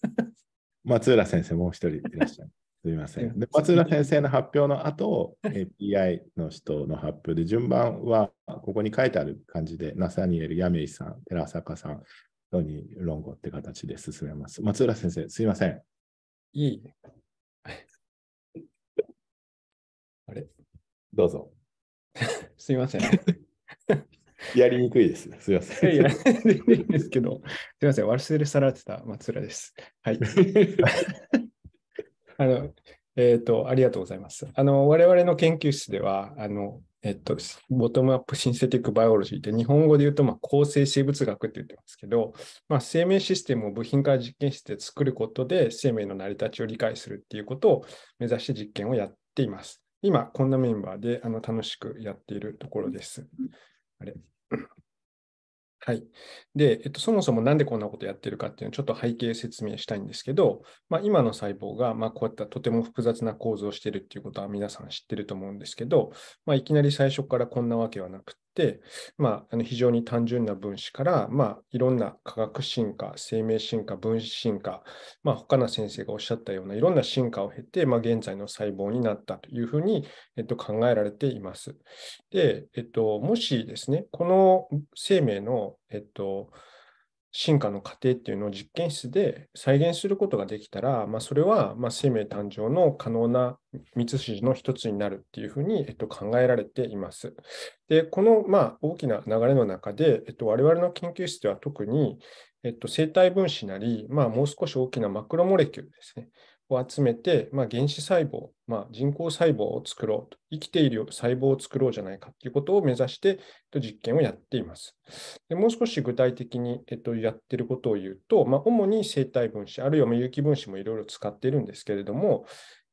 松浦先生、もう一人いらっしゃる。すみません。で松浦先生の発表の後、PI の人の発表で、順番はここに書いてある感じで、ナサニエル、ヤメイさん、寺坂さん、ロニー・ロンゴって形で進めます。松浦先生、すみません。いい。あれどうぞ。すみません。やりにくいです。すみません。いや、いいんですけど、すみません。忘れさらってた松浦です。はい。あの、えっ、ー、と、ありがとうございます。あの、我々の研究室では、あの、えっと、ボトムアップシンセティックバイオロジーって日本語で言うと、まあ、構成生物学って言ってますけど、まあ、生命システムを部品から実験室で作ることで生命の成り立ちを理解するっていうことを目指して実験をやっています。今、こんなメンバーであの楽しくやっているところです。あれ はい。で、えっと、そもそもなんでこんなことやってるかっていうのをちょっと背景説明したいんですけど、まあ、今の細胞が、まあ、こういったとても複雑な構造をしてるっていうことは皆さん知ってると思うんですけど、まあ、いきなり最初からこんなわけはなく、まあ、あの非常に単純な分子から、まあ、いろんな化学進化、生命進化、分子進化、まあ、他の先生がおっしゃったようないろんな進化を経て、まあ、現在の細胞になったというふうに、えっと、考えられています。で、えっと、もしですね、この生命の、えっと、進化の過程っていうのを実験室で再現することができたら、まあ、それはま生命誕生の可能な道筋の一つになるっていうふうに、えっと、考えられています。で、このま大きな流れの中で、えっと、我々の研究室では特に、えっと、生体分子なり、まあ、もう少し大きなマクロモレキュールですね。を集めて、まあ、原子細胞、まあ、人工細胞を作ろうと、生きている細胞を作ろうじゃないかということを目指して、と、実験をやっています。でもう少し具体的に、えっと、やっていることを言うと、まあ、主に生体分子、あるいは有機分子もいろいろ使っているんですけれども、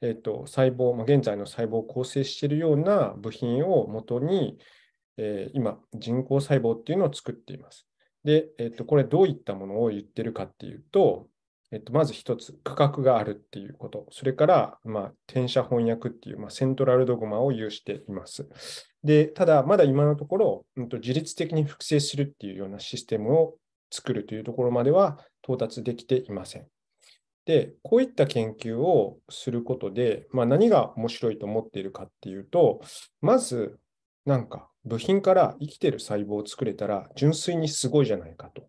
えっと、細胞、まあ、現在の細胞を構成しているような部品をもとに、えー、今、人工細胞っていうのを作っています。で、えっと、これどういったものを言ってるかっていうと、えっと、まず一つ、区画があるっていうこと、それから、まあ、転写翻訳っていう、まあ、セントラルドグマを有しています。で、ただ、まだ今のところ、うんと、自律的に複製するっていうようなシステムを作るというところまでは到達できていません。で、こういった研究をすることで、まあ、何が面白いと思っているかっていうと、まず、なんか、部品から生きてる細胞を作れたら純粋にすごいじゃないかと。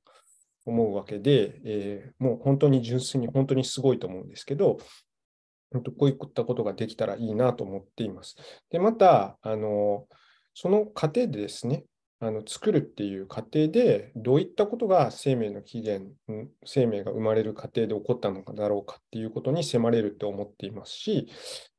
思うわけで、えー、もう本当に純粋に本当にすごいと思うんですけど、本当こういったことができたらいいなと思っています。で、また、あのその過程でですね、あの作るっていう過程でどういったことが生命の起源生命が生まれる過程で起こったのだろうかっていうことに迫れると思っていますし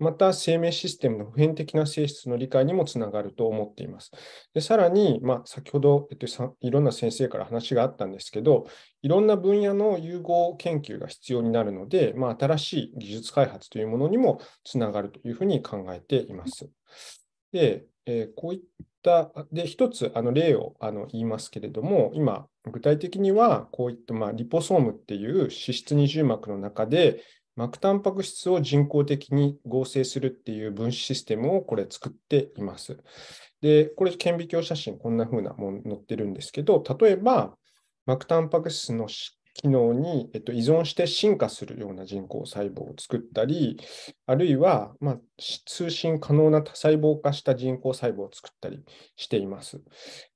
また生命システムの普遍的な性質の理解にもつながると思っています。でさらに、まあ、先ほど、えっと、いろんな先生から話があったんですけどいろんな分野の融合研究が必要になるので、まあ、新しい技術開発というものにもつながるというふうに考えています。でえー、こういった、で、一つあの例をあの言いますけれども、今、具体的には、こういったまあリポソームっていう脂質二重膜の中で、膜タンパク質を人工的に合成するっていう分子システムをこれ作っています。で、これ顕微鏡写真、こんな風なもの載ってるんですけど、例えば、膜タンパク質の機能に、えっと、依存して進化するような人工細胞を作ったり、あるいは、まあ、通信可能な多細胞化した人工細胞を作ったりしています。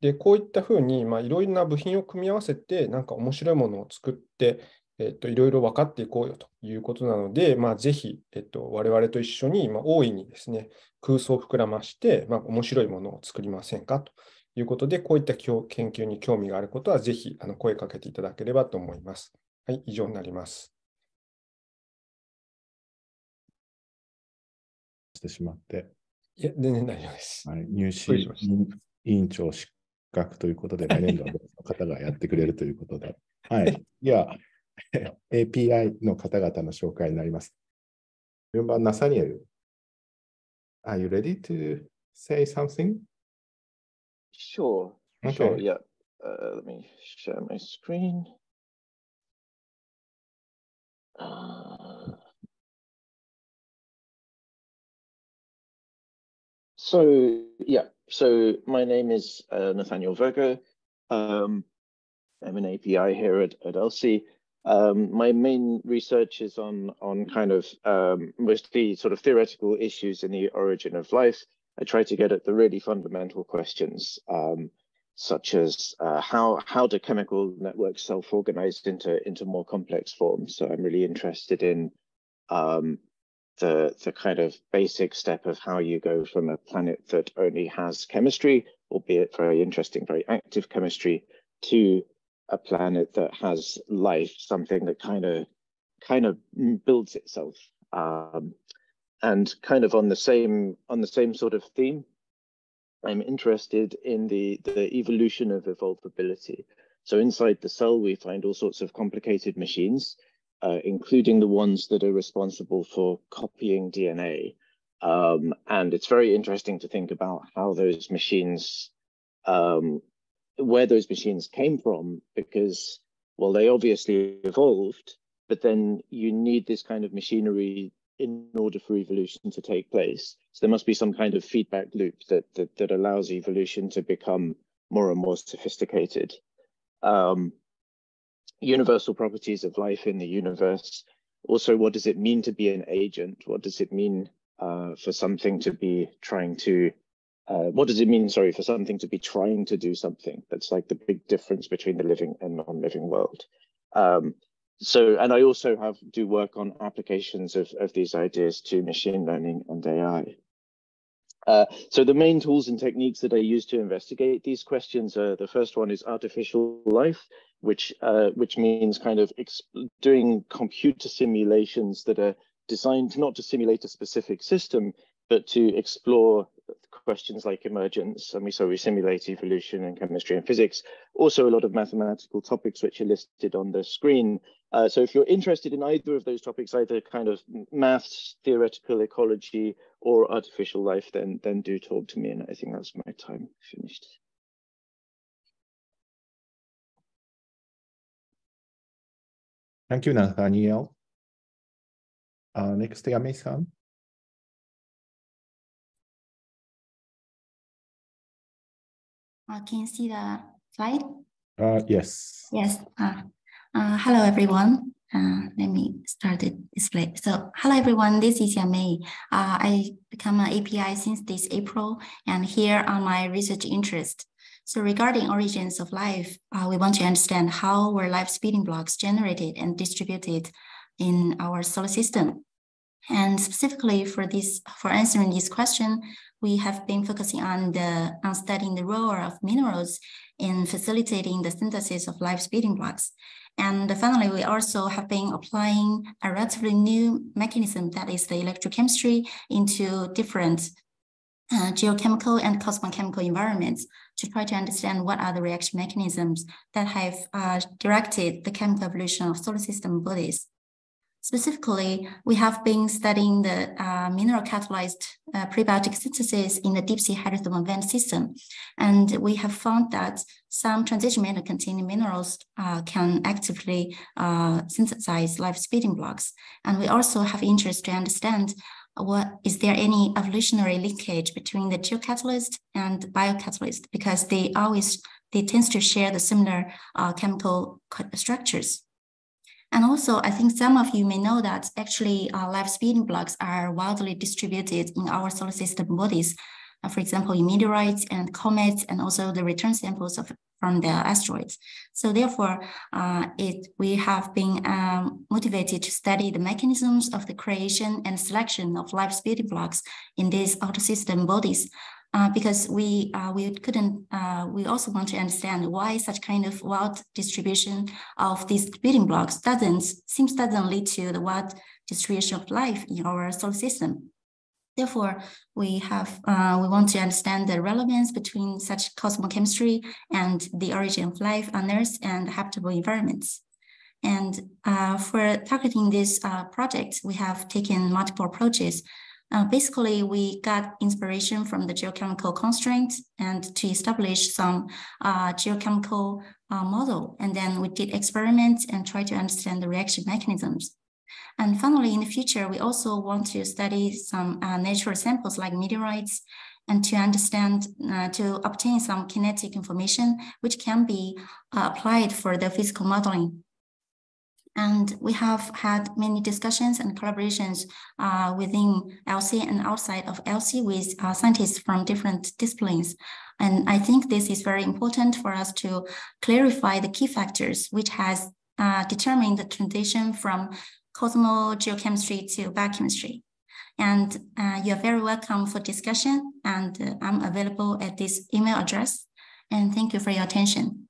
で、こういったふうに、まあ、いろいろな部品を組み合わせて、なんか面白いものを作って、えっと、いろいろ分かっていこうよということなので、まあ、ぜひ、えっと、我々と一緒に、まあ、大いにですね、空想を膨らまして、まあ、面白いものを作りませんかということで、こういった研究に興味があることは、ぜひあの声かけていただければと思います。はい、以上になります。してしまって。いや、全然大丈夫です。はい、入試委員長失格ということで、来年度の方がやってくれるということで。はい。では、API の方々の紹介になります。順番、ナサニエル。Are you ready to say something? Sure. Okay. Sure. Yeah. Uh, let me share my screen. Uh, so yeah, so my name is uh, Nathaniel Virgo. Um, I'm an API here at, at ELSI. Um, my main research is on on kind of um, mostly sort of theoretical issues in the origin of life, I try to get at the really fundamental questions, um, such as uh, how how do chemical networks self-organize into into more complex forms? So I'm really interested in um, the the kind of basic step of how you go from a planet that only has chemistry, albeit very interesting, very active chemistry, to a planet that has life, something that kind of kind of builds itself. Um, and kind of on the same on the same sort of theme, I'm interested in the the evolution of evolvability. So inside the cell, we find all sorts of complicated machines, uh, including the ones that are responsible for copying DNA. Um, and it's very interesting to think about how those machines, um, where those machines came from, because well, they obviously evolved, but then you need this kind of machinery in order for evolution to take place. So there must be some kind of feedback loop that that, that allows evolution to become more and more sophisticated. Um, universal properties of life in the universe. Also, what does it mean to be an agent? What does it mean uh, for something to be trying to? Uh, what does it mean, sorry, for something to be trying to do something? That's like the big difference between the living and non-living world. Um, so and i also have do work on applications of, of these ideas to machine learning and ai uh, so the main tools and techniques that i use to investigate these questions are the first one is artificial life which uh, which means kind of doing computer simulations that are designed not to simulate a specific system but to explore questions like emergence and we so we simulate evolution and chemistry and physics also a lot of mathematical topics which are listed on the screen uh, so if you're interested in either of those topics, either kind of maths, theoretical ecology, or artificial life, then then do talk to me. And I think that's my time finished. Thank you, Nathaniel. Uh, next, Yame-san. I uh, can see the slide. Uh, yes. Yes. Ah. Uh, hello, everyone. Uh, let me start the display. So hello, everyone. This is Yamei. Uh, I become an API since this April, and here are my research interests. So regarding origins of life, uh, we want to understand how were life building blocks generated and distributed in our solar system. And specifically for this, for answering this question, we have been focusing on the on studying the role of minerals in facilitating the synthesis of life building blocks. And finally, we also have been applying a relatively new mechanism that is the electrochemistry into different uh, geochemical and cosmochemical environments to try to understand what are the reaction mechanisms that have uh, directed the chemical evolution of solar system bodies. Specifically, we have been studying the uh, mineral catalyzed uh, prebiotic synthesis in the deep sea hydrothermal vent system. And we have found that some transition metal containing minerals uh, can actively uh, synthesize life speeding blocks. And we also have interest to understand what is there any evolutionary linkage between the geocatalyst and biocatalyst because they always they tend to share the similar uh, chemical structures and also, I think some of you may know that actually uh, live speeding blocks are widely distributed in our solar system bodies, uh, for example, in meteorites and comets, and also the return samples of, from the asteroids. So therefore, uh, it, we have been um, motivated to study the mechanisms of the creation and selection of live speeding blocks in these outer system bodies uh, because we uh, we couldn't uh, we also want to understand why such kind of wealth distribution of these building blocks doesn't seems doesn't lead to the wealth distribution of life in our solar system. Therefore, we have uh, we want to understand the relevance between such cosmochemistry and the origin of life on Earth and habitable environments. And uh, for targeting this project, we have taken multiple approaches uh, basically, we got inspiration from the geochemical constraints and to establish some uh, geochemical uh, model. And then we did experiments and try to understand the reaction mechanisms. And finally, in the future, we also want to study some uh, natural samples like meteorites and to understand, uh, to obtain some kinetic information, which can be uh, applied for the physical modeling. And we have had many discussions and collaborations uh, within LC and outside of LC with uh, scientists from different disciplines. And I think this is very important for us to clarify the key factors which has uh, determined the transition from cosmogeochemistry to biochemistry. And uh, you're very welcome for discussion and uh, I'm available at this email address. And thank you for your attention.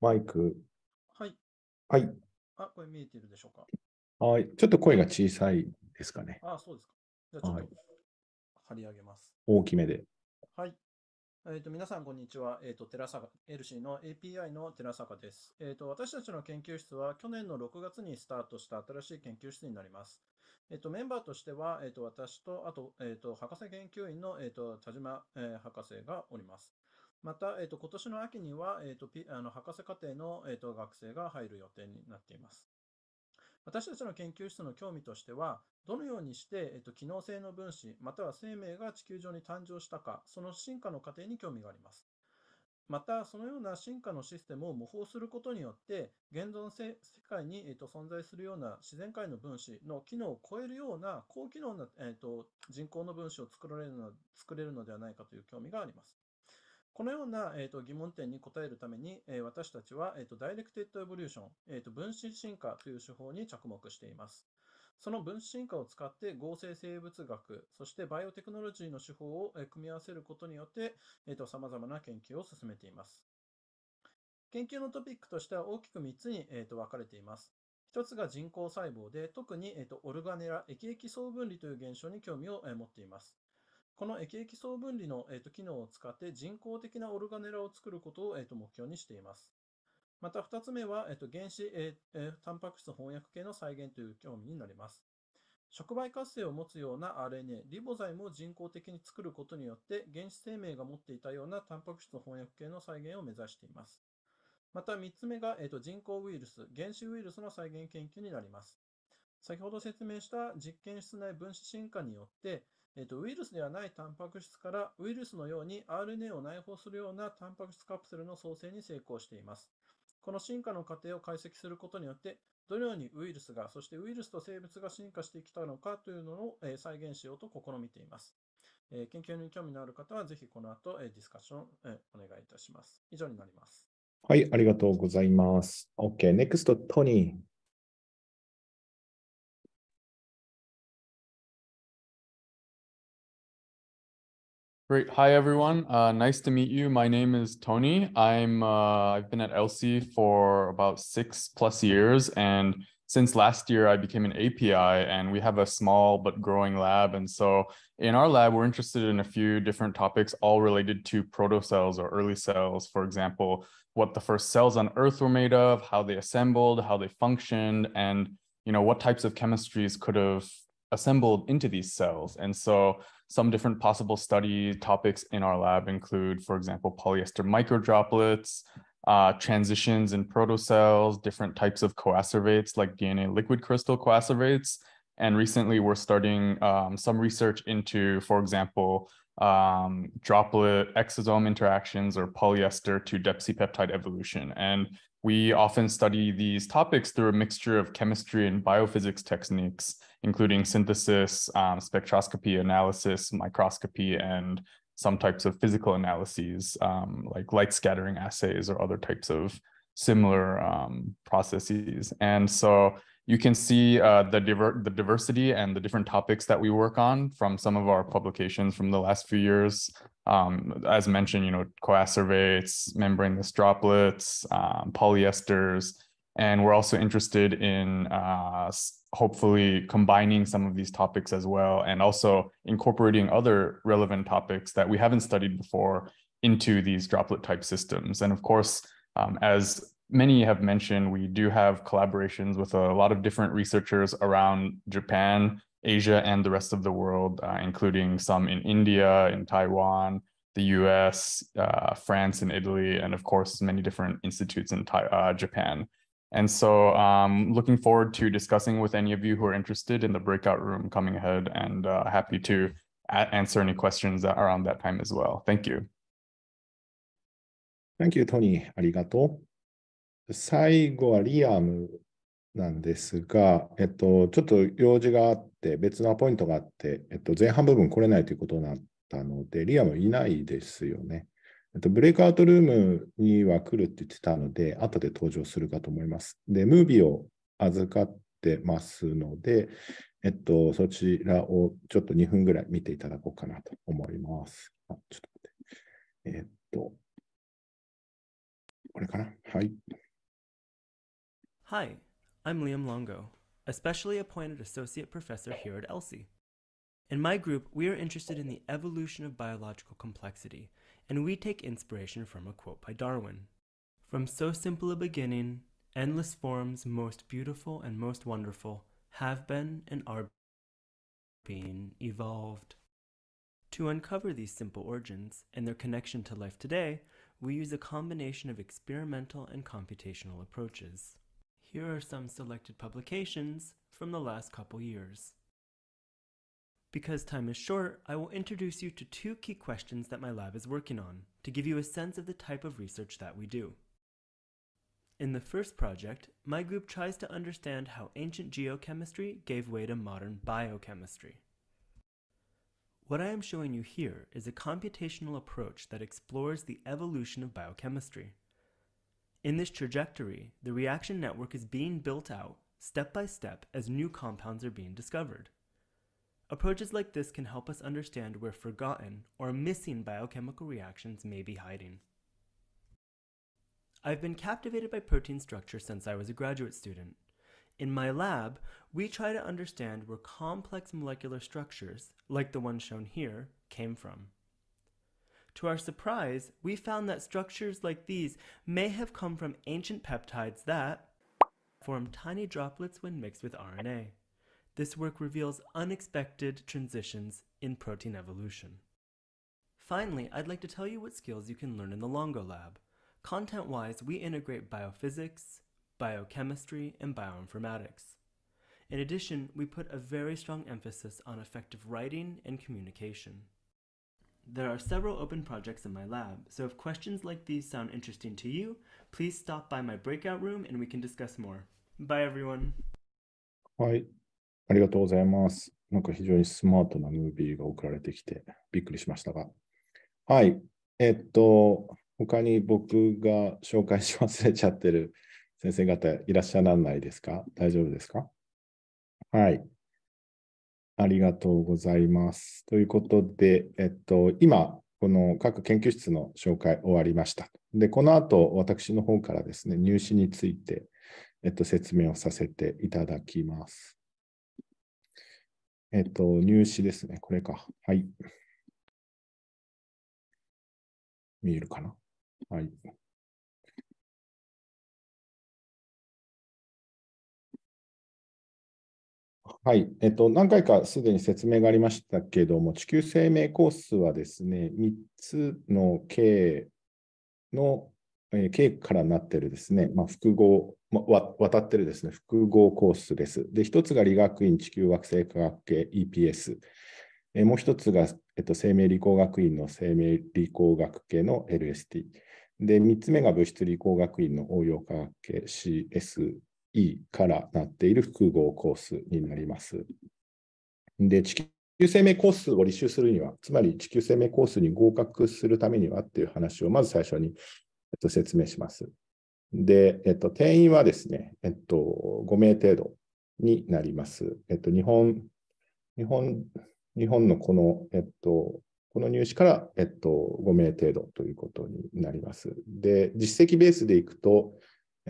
マイク。はい。はい。あ、これ見えてるでしょうか。はい。ちょっと声が小さいですかね。あ、そうですか。じゃあちょっと、張り上げます。大きめで。はい。えーと、皆さん、こんにちは。えーと、ラ寺坂エルシーの API の寺坂です、えーと。私たちの研究室は去年の6月にスタートした新しい研究室になります。えーと、メンバーとしては、えー、と私と、あと,、えー、と博士研究員の、えー、と田島、えー、博士がおります。また、えっ、と、今年の秋には、えっ、と、あの、博士課程の、えっ、と、学生が入る予定になっています。私たちの研究室の興味としては、どのようにして、えっと、機能性の分子、または生命が地球上に誕生したか、その進化の過程に興味があります。また、そのような進化のシステムを模倣することによって、現存世界に、えっと、存在するような自然界の分子の機能を超えるような高機能な、えっと、人工の分子を作られるの作れるのではないかという興味があります。このような、えー、と疑問点に答えるために、えー、私たちは、えー、とダイレクテッドエボリューション、えー、と分子進化という手法に着目しています。その分子進化を使って合成生物学、そしてバイオテクノロジーの手法を、えー、組み合わせることによって、さまざ様々な研究を進めています。研究のトピックとしては大きく3つに、えー、と分かれています。一つが人工細胞で、特に、えー、とオルガネラ、液液層分離という現象に興味を、えー、持っています。この液液層分離の、えー、と機能を使って人工的なオルガネラを作ることを、えー、と目標にしています。また2つ目は、えー、と原子、えー、タンパク質翻訳系の再現という興味になります。触媒活性を持つような RNA、リボザイムを人工的に作ることによって、原子生命が持っていたようなタンパク質翻訳系の再現を目指しています。また3つ目が、えー、と人工ウイルス、原子ウイルスの再現研究になります。先ほど説明した実験室内分子進化によって、えっと、ウイルスではないタンパク質からウイルスのように RNA を内包するようなタンパク質カプセルの創生に成功しています。この進化の過程を解析することによって、どのようにウイルスが、そしてウイルスと生物が進化してきたのかというのを、え再現しようと試みています。え研究に興味のある方は、ぜひこの後、えディスカッション、えお願いいたします。以上になります。はい、ありがとうございます。OK、NEXT、トニー。Great. Hi, everyone. Uh, nice to meet you. My name is Tony. I'm uh, I've been at LC for about six plus years, and since last year I became an API, and we have a small but growing lab. And so in our lab, we're interested in a few different topics, all related to proto cells or early cells. For example, what the first cells on Earth were made of, how they assembled, how they functioned, and you know what types of chemistries could have assembled into these cells. And so some different possible study topics in our lab include, for example, polyester microdroplets, uh, transitions in protocells, different types of coacervates like DNA liquid crystal coacervates. And recently we're starting um, some research into, for example, um, droplet exosome interactions or polyester to depsipeptide evolution. And we often study these topics through a mixture of chemistry and biophysics techniques, including synthesis, um, spectroscopy analysis, microscopy, and some types of physical analyses, um, like light scattering assays or other types of similar um, processes. And so you can see uh, the, diver the diversity and the different topics that we work on from some of our publications from the last few years. Um, as mentioned, you know, coacervates, membraneless droplets, um, polyesters, and we're also interested in uh, hopefully combining some of these topics as well, and also incorporating other relevant topics that we haven't studied before into these droplet type systems. And of course, um, as many have mentioned, we do have collaborations with a lot of different researchers around Japan, Asia, and the rest of the world, uh, including some in India, in Taiwan, the US, uh, France, and Italy, and of course, many different institutes in uh, Japan. And so, um, looking forward to discussing with any of you who are interested in the breakout room coming ahead, and uh, happy to answer any questions around that time as well. Thank you. Thank you, Tony. Arigato. 最後はリアムなんですが、えっと、ちょっと用事があって、別のアポイントがあって、えっと、前半部分来れないということになったので、リアムいないですよね。えっと、ブレイクアウトルームには来るって言ってたので、後で登場するかと思います。で、ムービーを預かってますので、えっと、そちらをちょっと2分ぐらい見ていただこうかなと思います。あ、ちょっと待って。えっと、これかな。はい。Hi, I'm Liam Longo, a specially appointed associate professor here at ELSI. In my group, we are interested in the evolution of biological complexity, and we take inspiration from a quote by Darwin From so simple a beginning, endless forms, most beautiful and most wonderful, have been and are being evolved. To uncover these simple origins and their connection to life today, we use a combination of experimental and computational approaches. Here are some selected publications from the last couple years. Because time is short, I will introduce you to two key questions that my lab is working on to give you a sense of the type of research that we do. In the first project, my group tries to understand how ancient geochemistry gave way to modern biochemistry. What I am showing you here is a computational approach that explores the evolution of biochemistry. In this trajectory, the reaction network is being built out step by step as new compounds are being discovered. Approaches like this can help us understand where forgotten or missing biochemical reactions may be hiding. I've been captivated by protein structure since I was a graduate student. In my lab, we try to understand where complex molecular structures, like the one shown here, came from. To our surprise, we found that structures like these may have come from ancient peptides that form tiny droplets when mixed with RNA. This work reveals unexpected transitions in protein evolution. Finally, I'd like to tell you what skills you can learn in the Longo Lab. Content-wise, we integrate biophysics, biochemistry, and bioinformatics. In addition, we put a very strong emphasis on effective writing and communication. There are several open projects in my lab, so if questions like these sound interesting to you, please stop by my breakout room and we can discuss more. Bye everyone! はい、ありがとうございます。なんか非常にスマートなムービーが送られてきてびっくりしましたが。はい、えっと、他に僕が紹介し忘れちゃってる先生方いらっしゃらないですか大丈夫ですかはい。ありがとうございます。ということで、えっと、今、この各研究室の紹介終わりました。で、この後、私の方からですね、入試について、えっと、説明をさせていただきます。えっと、入試ですね、これか。はい。見えるかなはい。はい、えっと、何回かすでに説明がありましたけども、地球生命コースはですね、3つの K の、からなってるですね、まあ、複合、まあ、渡ってるですね、複合コースです。で、1つが理学院地球惑星科学系 EPS。えもう1つが、えっと、生命理工学院の生命理工学系の LST。で、3つ目が物質理工学院の応用科学系 CS E からなっている複合コースになります。で、地球生命コースを履修するには、つまり地球生命コースに合格するためにはっていう話をまず最初に、えっと、説明します。で、えっと、定員はですね、えっと、5名程度になります。えっと、日本、日本、日本のこの、えっと、この入試から、えっと、5名程度ということになります。で、実績ベースでいくと、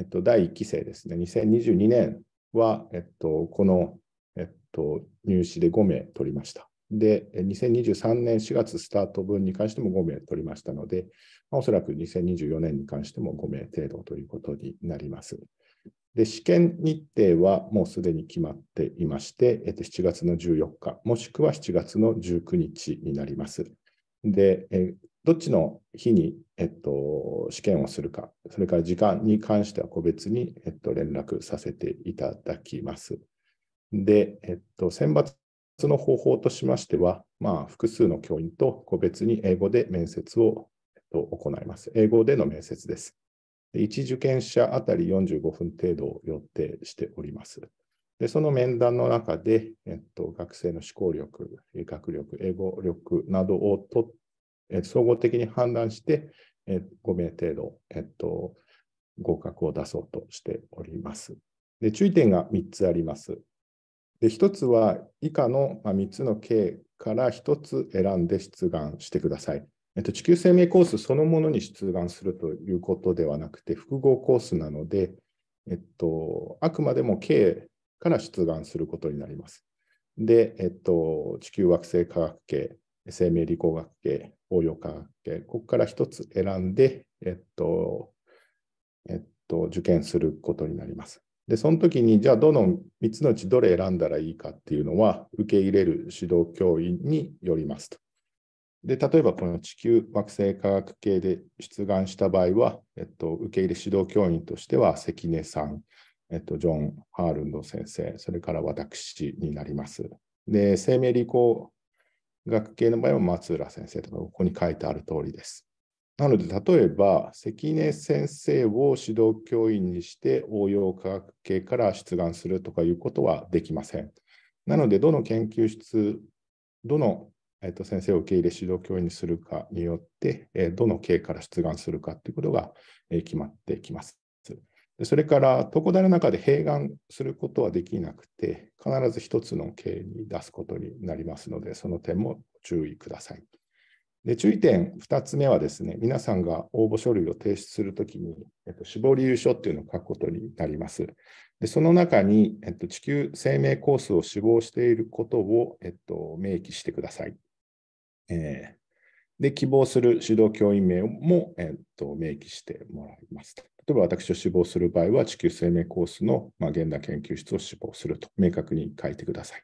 えっと、第1期生ですね、2022年は、えっと、この、えっと、入試で5名取りました。で、2023年4月スタート分に関しても5名取りましたので、まあ、おそらく2024年に関しても5名程度ということになります。で、試験日程はもうすでに決まっていまして、えっと、7月の14日、もしくは7月の19日になります。で、えどっちの日に、えっと、試験をするか、それから時間に関しては個別に、えっと、連絡させていただきます。で、えっと、選抜の方法としましては、まあ、複数の教員と個別に英語で面接を、えっと、行います。英語での面接です。1受験者あたり45分程度を予定しております。でその面談の中で、えっと、学生の思考力、学力、英語力などをとっえ総合的に判断して、え5名程度、えっと、合格を出そうとしております。で注意点が3つあります。で1つは以下の、ま3つの K から1つ選んで出願してください。えっと、地球生命コースそのものに出願するということではなくて、複合コースなので、えっと、あくまでも K から出願することになります。で、えっと、地球惑星科学系生命理工学系、応用科学系、ここから一つ選んで、えっと、えっと、受験することになります。で、その時に、じゃあ、どの3つのうちどれ選んだらいいかっていうのは、受け入れる指導教員によりますと。で、例えば、この地球惑星科学系で出願した場合は、えっと、受け入れ指導教員としては、関根さん、えっと、ジョン・ハールンド先生、それから私になります。で、生命理工学系の場合は松浦先生とか、ここに書いてある通りです。なので、例えば、関根先生を指導教員にして応用科学系から出願するとかいうことはできません。なので、どの研究室、どの、えっと、先生を受け入れ指導教員にするかによって、えどの系から出願するかということが、え決まってきます。それから床田の中で併願することはできなくて、必ず一つの形に出すことになりますので、その点も注意ください。で注意点2つ目はですね、皆さんが応募書類を提出するときに、えっと、死亡理由書っていうのを書くことになります。でその中に、えっと、地球生命コースを死亡していることを、えっと、明記してください。えーで、希望する指導教員名も、えーと、明記してもらいます。例えば私を志望する場合は、地球生命コースの、まあ、現代研究室を志望すると明確に書いてください。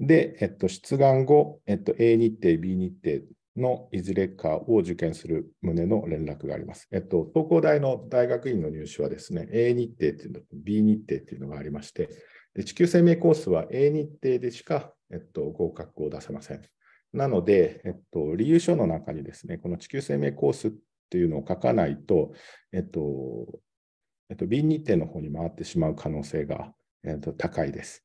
で、えっと、出願後、えっと、A 日程、B 日程のいずれかを受験する旨の連絡があります。えっと、東工大の大学院の入試はですね、A 日程というのと B 日程というのがありまして、で地球生命コースは A 日程でしか、えっと、合格を出せません。なので、えっと、理由書の中にですね、この地球生命コースっていうのを書かないと、えっと、えっと、B 日程の方に回ってしまう可能性が、えっと、高いです。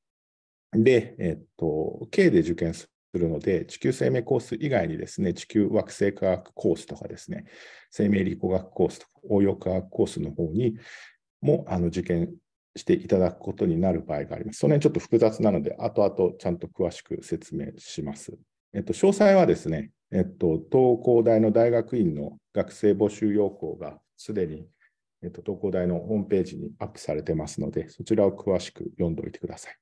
で、えっと、K で受験するので、地球生命コース以外にですね、地球惑星科学コースとかですね、生命理工学コースとか、応用科学コースの方にもあの受験していただくことになる場合があります。その辺ちょっと複雑なので、後々ちゃんと詳しく説明します。えっと、詳細はですね、えっと、東工大の大学院の学生募集要項がすでに、えっと、東工大のホームページにアップされてますので、そちらを詳しく読んでおいてください。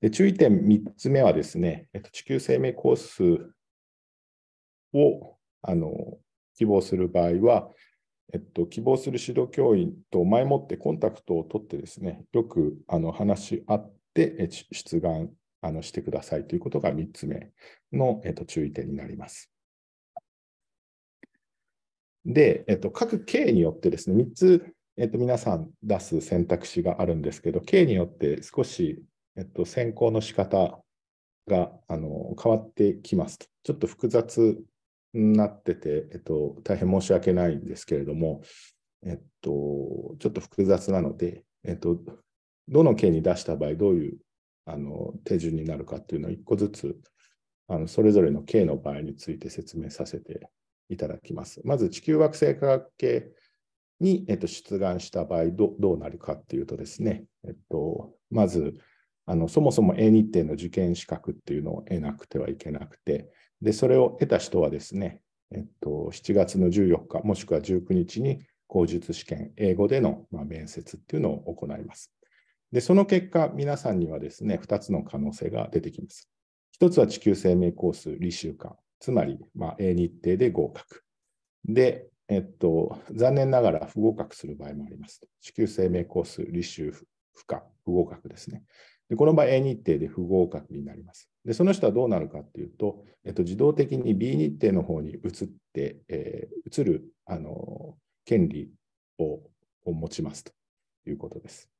で注意点3つ目はですね、えっと、地球生命コースをあの希望する場合は、えっと、希望する指導教員と前もってコンタクトを取ってですね、よくあの話し合って出願あのしてくださいということが3つ目の、えと、注意点になります。で、えと、各 K によってですね、3つ、えと、皆さん出す選択肢があるんですけど、K によって少し、えと、選考の仕方があの変わってきますと。ちょっと複雑になってて、えと、大変申し訳ないんですけれども、えと、ちょっと複雑なので、えと、どの K に出した場合、どういうあの手順になるかっていうのを1個ずつあのそれぞれの系の場合について説明させていただきます。まず地球惑星科学系に、えっと、出願した場合どうなるかっていうとですね、えっと、まずあのそもそも A 日程の受験資格っていうのを得なくてはいけなくてでそれを得た人はですね、えっと、7月の14日もしくは19日に口述試験英語での、まあ、面接っていうのを行います。で、その結果、皆さんにはですね、2つの可能性が出てきます。1つは地球生命コース履修化、つまり、まあ、A 日程で合格。で、えっと、残念ながら不合格する場合もあります。地球生命コース履修不可、不合格ですね。でこの場合、A 日程で不合格になります。で、その人はどうなるかっていうと、えっと、自動的に B 日程の方に移って、えー、移るあの権利を持ちますということです。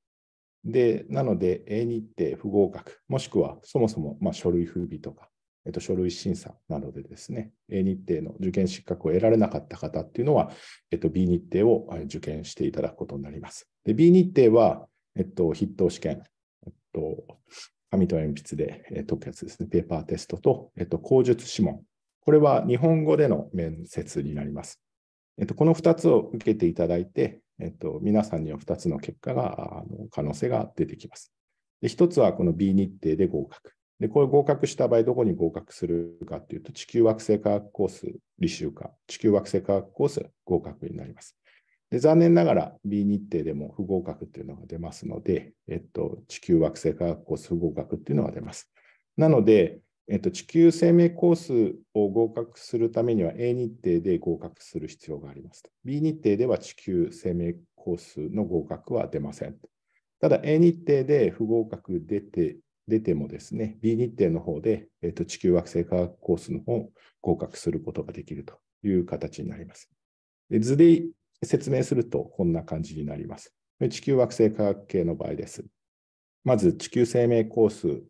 で、なので、A 日程不合格、もしくはそもそも、まあ、書類不備とか、えっと、書類審査などでですね、A 日程の受験失格を得られなかった方っていうのは、えっと、B 日程を受験していただくことになります。で、B 日程は、えっと、筆頭試験、えっと、紙と鉛筆で、え解くやつですね、ペーパーテストと、えっと、口述指紋。これは日本語での面接になります。えっと、この2つを受けていただいて、えっと、皆さんには2つの結果が、あの可能性が出てきます。で1つはこの B 日程で合格。で、これ合格した場合、どこに合格するかっていうと、地球惑星科学コース履修科、地球惑星科学コース合格になります。で残念ながら B 日程でも不合格っていうのが出ますので、えっと、地球惑星科学コース不合格っていうのが出ます。なので、えっと、地球生命コースを合格するためには A 日程で合格する必要がありますと。B 日程では地球生命コースの合格は出ません。ただ A 日程で不合格出て出てもですね、B 日程の方で、えっと、地球惑星科学コースの方を合格することができるという形になります。で図で説明するとこんな感じになります。地球惑星科学系の場合です。まず地球生命コース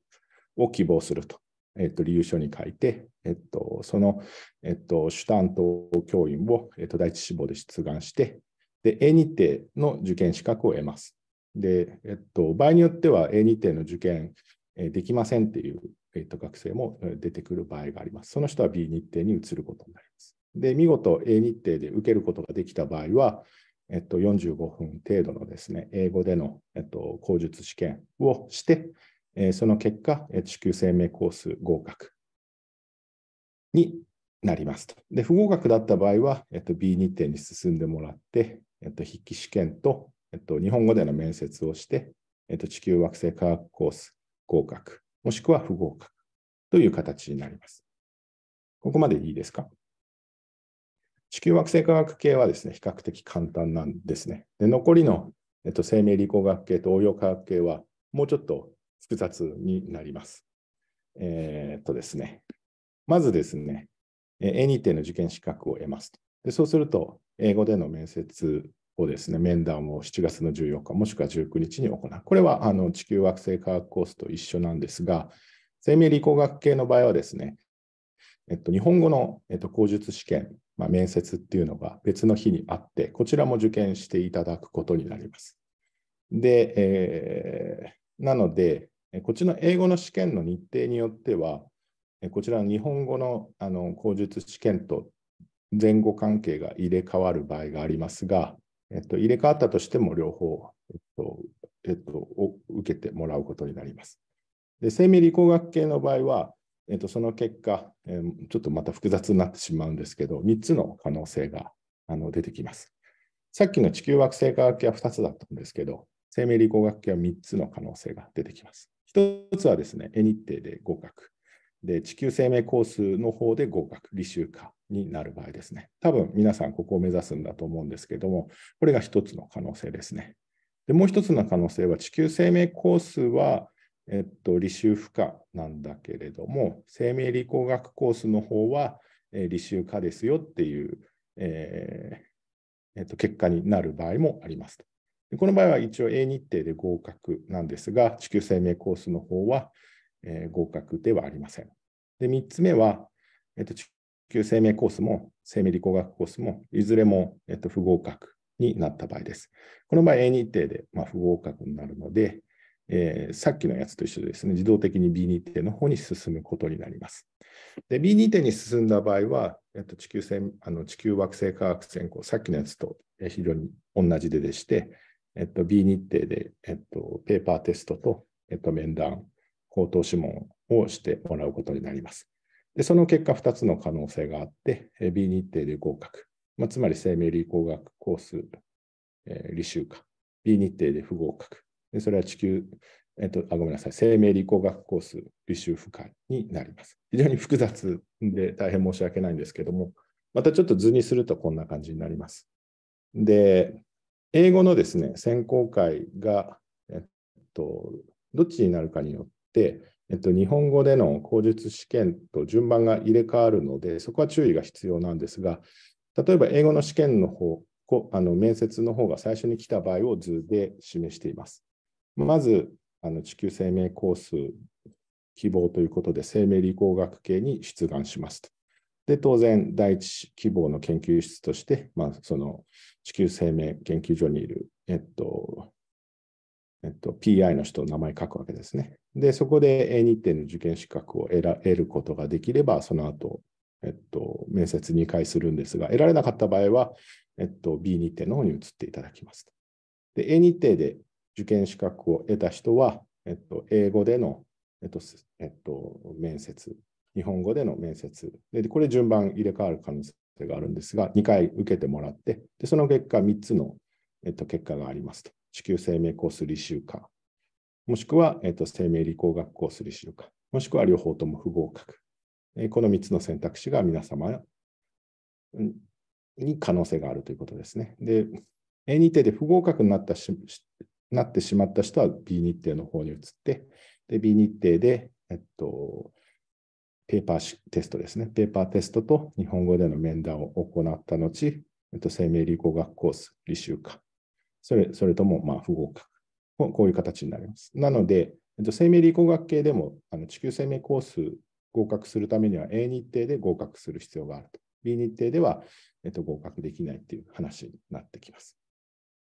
を希望すると。えっと、理由書に書いて、えっと、その、えっと、主担当教員を、えっと、第一志望で出願して、で、A 日程の受験資格を得ます。で、えっと、場合によっては A 日程の受験できませんっていう、えっと、学生も出てくる場合があります。その人は B 日程に移ることになります。で、見事 A 日程で受けることができた場合は、えっと、45分程度のですね、英語での、えっと、口述試験をして、えその結果、地球生命コース合格になりますと。で、不合格だった場合は、えっと、B 日程に進んでもらって、えっと、筆記試験と、えっと、日本語での面接をして、えっと、地球惑星科学コース合格、もしくは不合格という形になります。ここまでいいですか地球惑星科学系はですね、比較的簡単なんですね。で、残りの、えっと、生命理工学系と応用科学系は、もうちょっと複雑になります。えー、っとですね、まずですね、A 認定の受験資格を得ますで。そうすると、英語での面接をですね、面談を7月の14日、もしくは19日に行う。これはあの地球惑星科学コースと一緒なんですが、生命理工学系の場合はですね、えっと、日本語の、えっと、口述試験、まあ、面接っていうのが別の日にあって、こちらも受験していただくことになります。で、えなので、こっちの英語の試験の日程によっては、こちらの日本語のあの口述試験と前後関係が入れ替わる場合がありますが、えっと、入れ替わったとしても両方、えっとえっと、受けてもらうことになります。で生命理工学系の場合は、えっと、その結果、えー、ちょっとまた複雑になってしまうんですけど、3つの可能性があの出てきます。さっきの地球惑星科学系は2つだったんですけど、生命理工学系は3つの可能性が出てきます。1つはですね、絵日程で合格。で、地球生命コースの方で合格、履修科になる場合ですね。多分皆さんここを目指すんだと思うんですけども、これが1つの可能性ですね。で、もう1つの可能性は、地球生命コースは、えっと、履修不可なんだけれども、生命理工学コースの方は、えー、履修可ですよっていう、えーえっと、結果になる場合もありますと。この場合は一応 A 日程で合格なんですが、地球生命コースの方は、えー、合格ではありません。で、3つ目は、えと、地球生命コースも生命理工学コースも、いずれも、えと、不合格になった場合です。この場合 A 日程で、まあ、不合格になるので、えー、さっきのやつと一緒ですね、自動的に B 日程の方に進むことになります。B 日程に進んだ場合は、えっと、地球あの地球惑星科学専攻、さっきのやつと非常に同じででして、えっと、B 日程で、えっと、ペーパーテストと、えっと、面談、口頭諮問をしてもらうことになります。で、その結果、2つの可能性があって、B 日程で合格、まあ、つまり生命理工学コース、えー、履修化、B 日程で不合格、でそれは地球、えっと、あごめんなさい、生命理工学コース履修不可になります。非常に複雑で大変申し訳ないんですけども、またちょっと図にするとこんな感じになります。で、英語のですね、選考会が、えっと、どっちになるかによって、えっと、日本語での口述試験と順番が入れ替わるので、そこは注意が必要なんですが、例えば英語の試験の方、あの面接の方が最初に来た場合を図で示しています。まず、あの地球生命コース希望ということで、生命理工学系に出願しますと。で、当然、第一希望の研究室として、まあ、その地球生命研究所にいる、えっと、えっと、PI の人の名前書くわけですね。で、そこで A 日程の受験資格を得ることができれば、その後、えっと、面接2回するんですが、得られなかった場合は、えっと、B 日程の方に移っていただきます。で、A 日程で受験資格を得た人は、えっと、英語での、えっと、えっと、面接、日本語での面接で、これ順番入れ替わる可能性があるんですが、2回受けてもらって、でその結果、3つの、えっと、結果がありますと。地球生命コース履修化、もしくは、えっと、生命理工学コース履修化、もしくは両方とも不合格。えこの3つの選択肢が皆様に可能性があるということですね。で、A 日程で不合格になったしなってしまった人は B 日程の方に移って、で B 日程で、えっと、ペーパーテストですね。ペーパーテストと日本語での面談を行った後、えっと、生命理工学コース、履修化。それそれともまあ不合格こ、こういう形になります。なので、えっと、生命理工学系でもあの地球生命コース合格するためには A 日程で合格する必要があると。B 日程では、えっと、合格できないという話になってきます。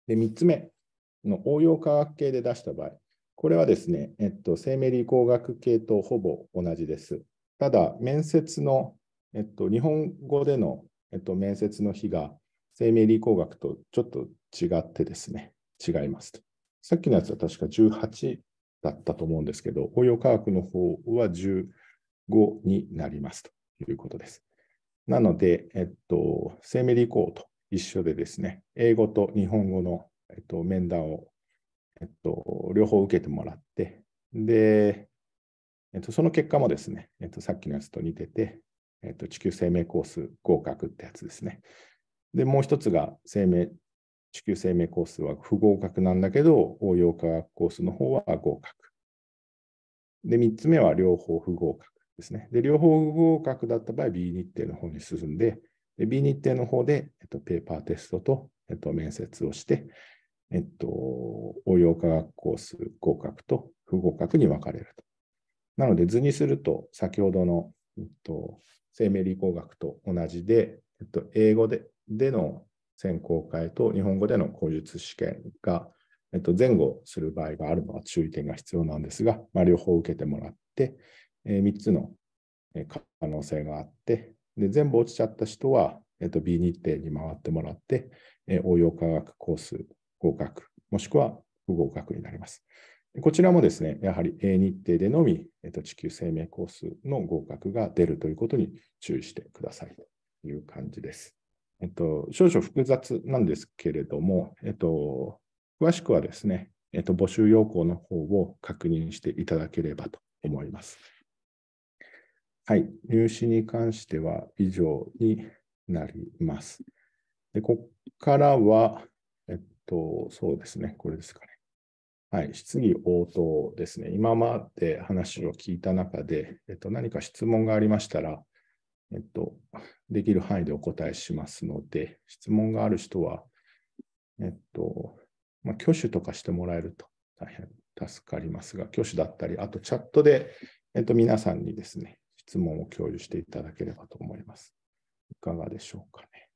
で、3つ目の応用科学系で出した場合、これはですね、えっと、生命理工学系とほぼ同じです。ただ、面接の、えっと、日本語での、えっと、面接の日が生命理工学とちょっと違ってですね、違いますと。さっきのやつは確か18だったと思うんですけど、応用科学の方は15になりますということです。なので、えっと、生命理工と一緒でですね、英語と日本語の、えっと、面談を、えっと、両方受けてもらって、で、えと、その結果もですね、えと、さっきのやつと似てて、えと、地球生命コース合格ってやつですね。で、もう一つが生命、地球生命コースは不合格なんだけど、応用科学コースの方は合格。で、3つ目は両方不合格ですね。で、両方不合格だった場合、B 日程の方に進んで、で B 日程の方で、えと、ペーパーテストと、えと、面接をして、えっと、応用科学コース合格と不合格に分かれると。なので図にすると、先ほどの、えっと、生命理工学と同じで、えっと、英語ででの選考会と日本語での口述試験が、えっと、前後する場合があるのは注意点が必要なんですが、まあ、両方受けてもらって、えー、3つの可能性があって、で全部落ちちゃった人は、えっと、B 日程に回ってもらって、えー、応用科学コース合格、もしくは不合格になります。こちらもですね、やはり A 日程でのみ、えっと、地球生命コースの合格が出るということに注意してくださいという感じです。えっと、少々複雑なんですけれども、えっと、詳しくはですね、えっと、募集要項の方を確認していただければと思います。はい、入試に関しては以上になります。でここからは、えっと、そうですね、これですかはい、質疑応答ですね。今まで話を聞いた中で、えっと、何か質問がありましたら、えっと、できる範囲でお答えしますので、質問がある人は、えっと、まあ、挙手とかしてもらえると大変助かりますが、挙手だったり、あとチャットで、えっと、皆さんにですね、質問を共有していただければと思います。いかがでしょうかね。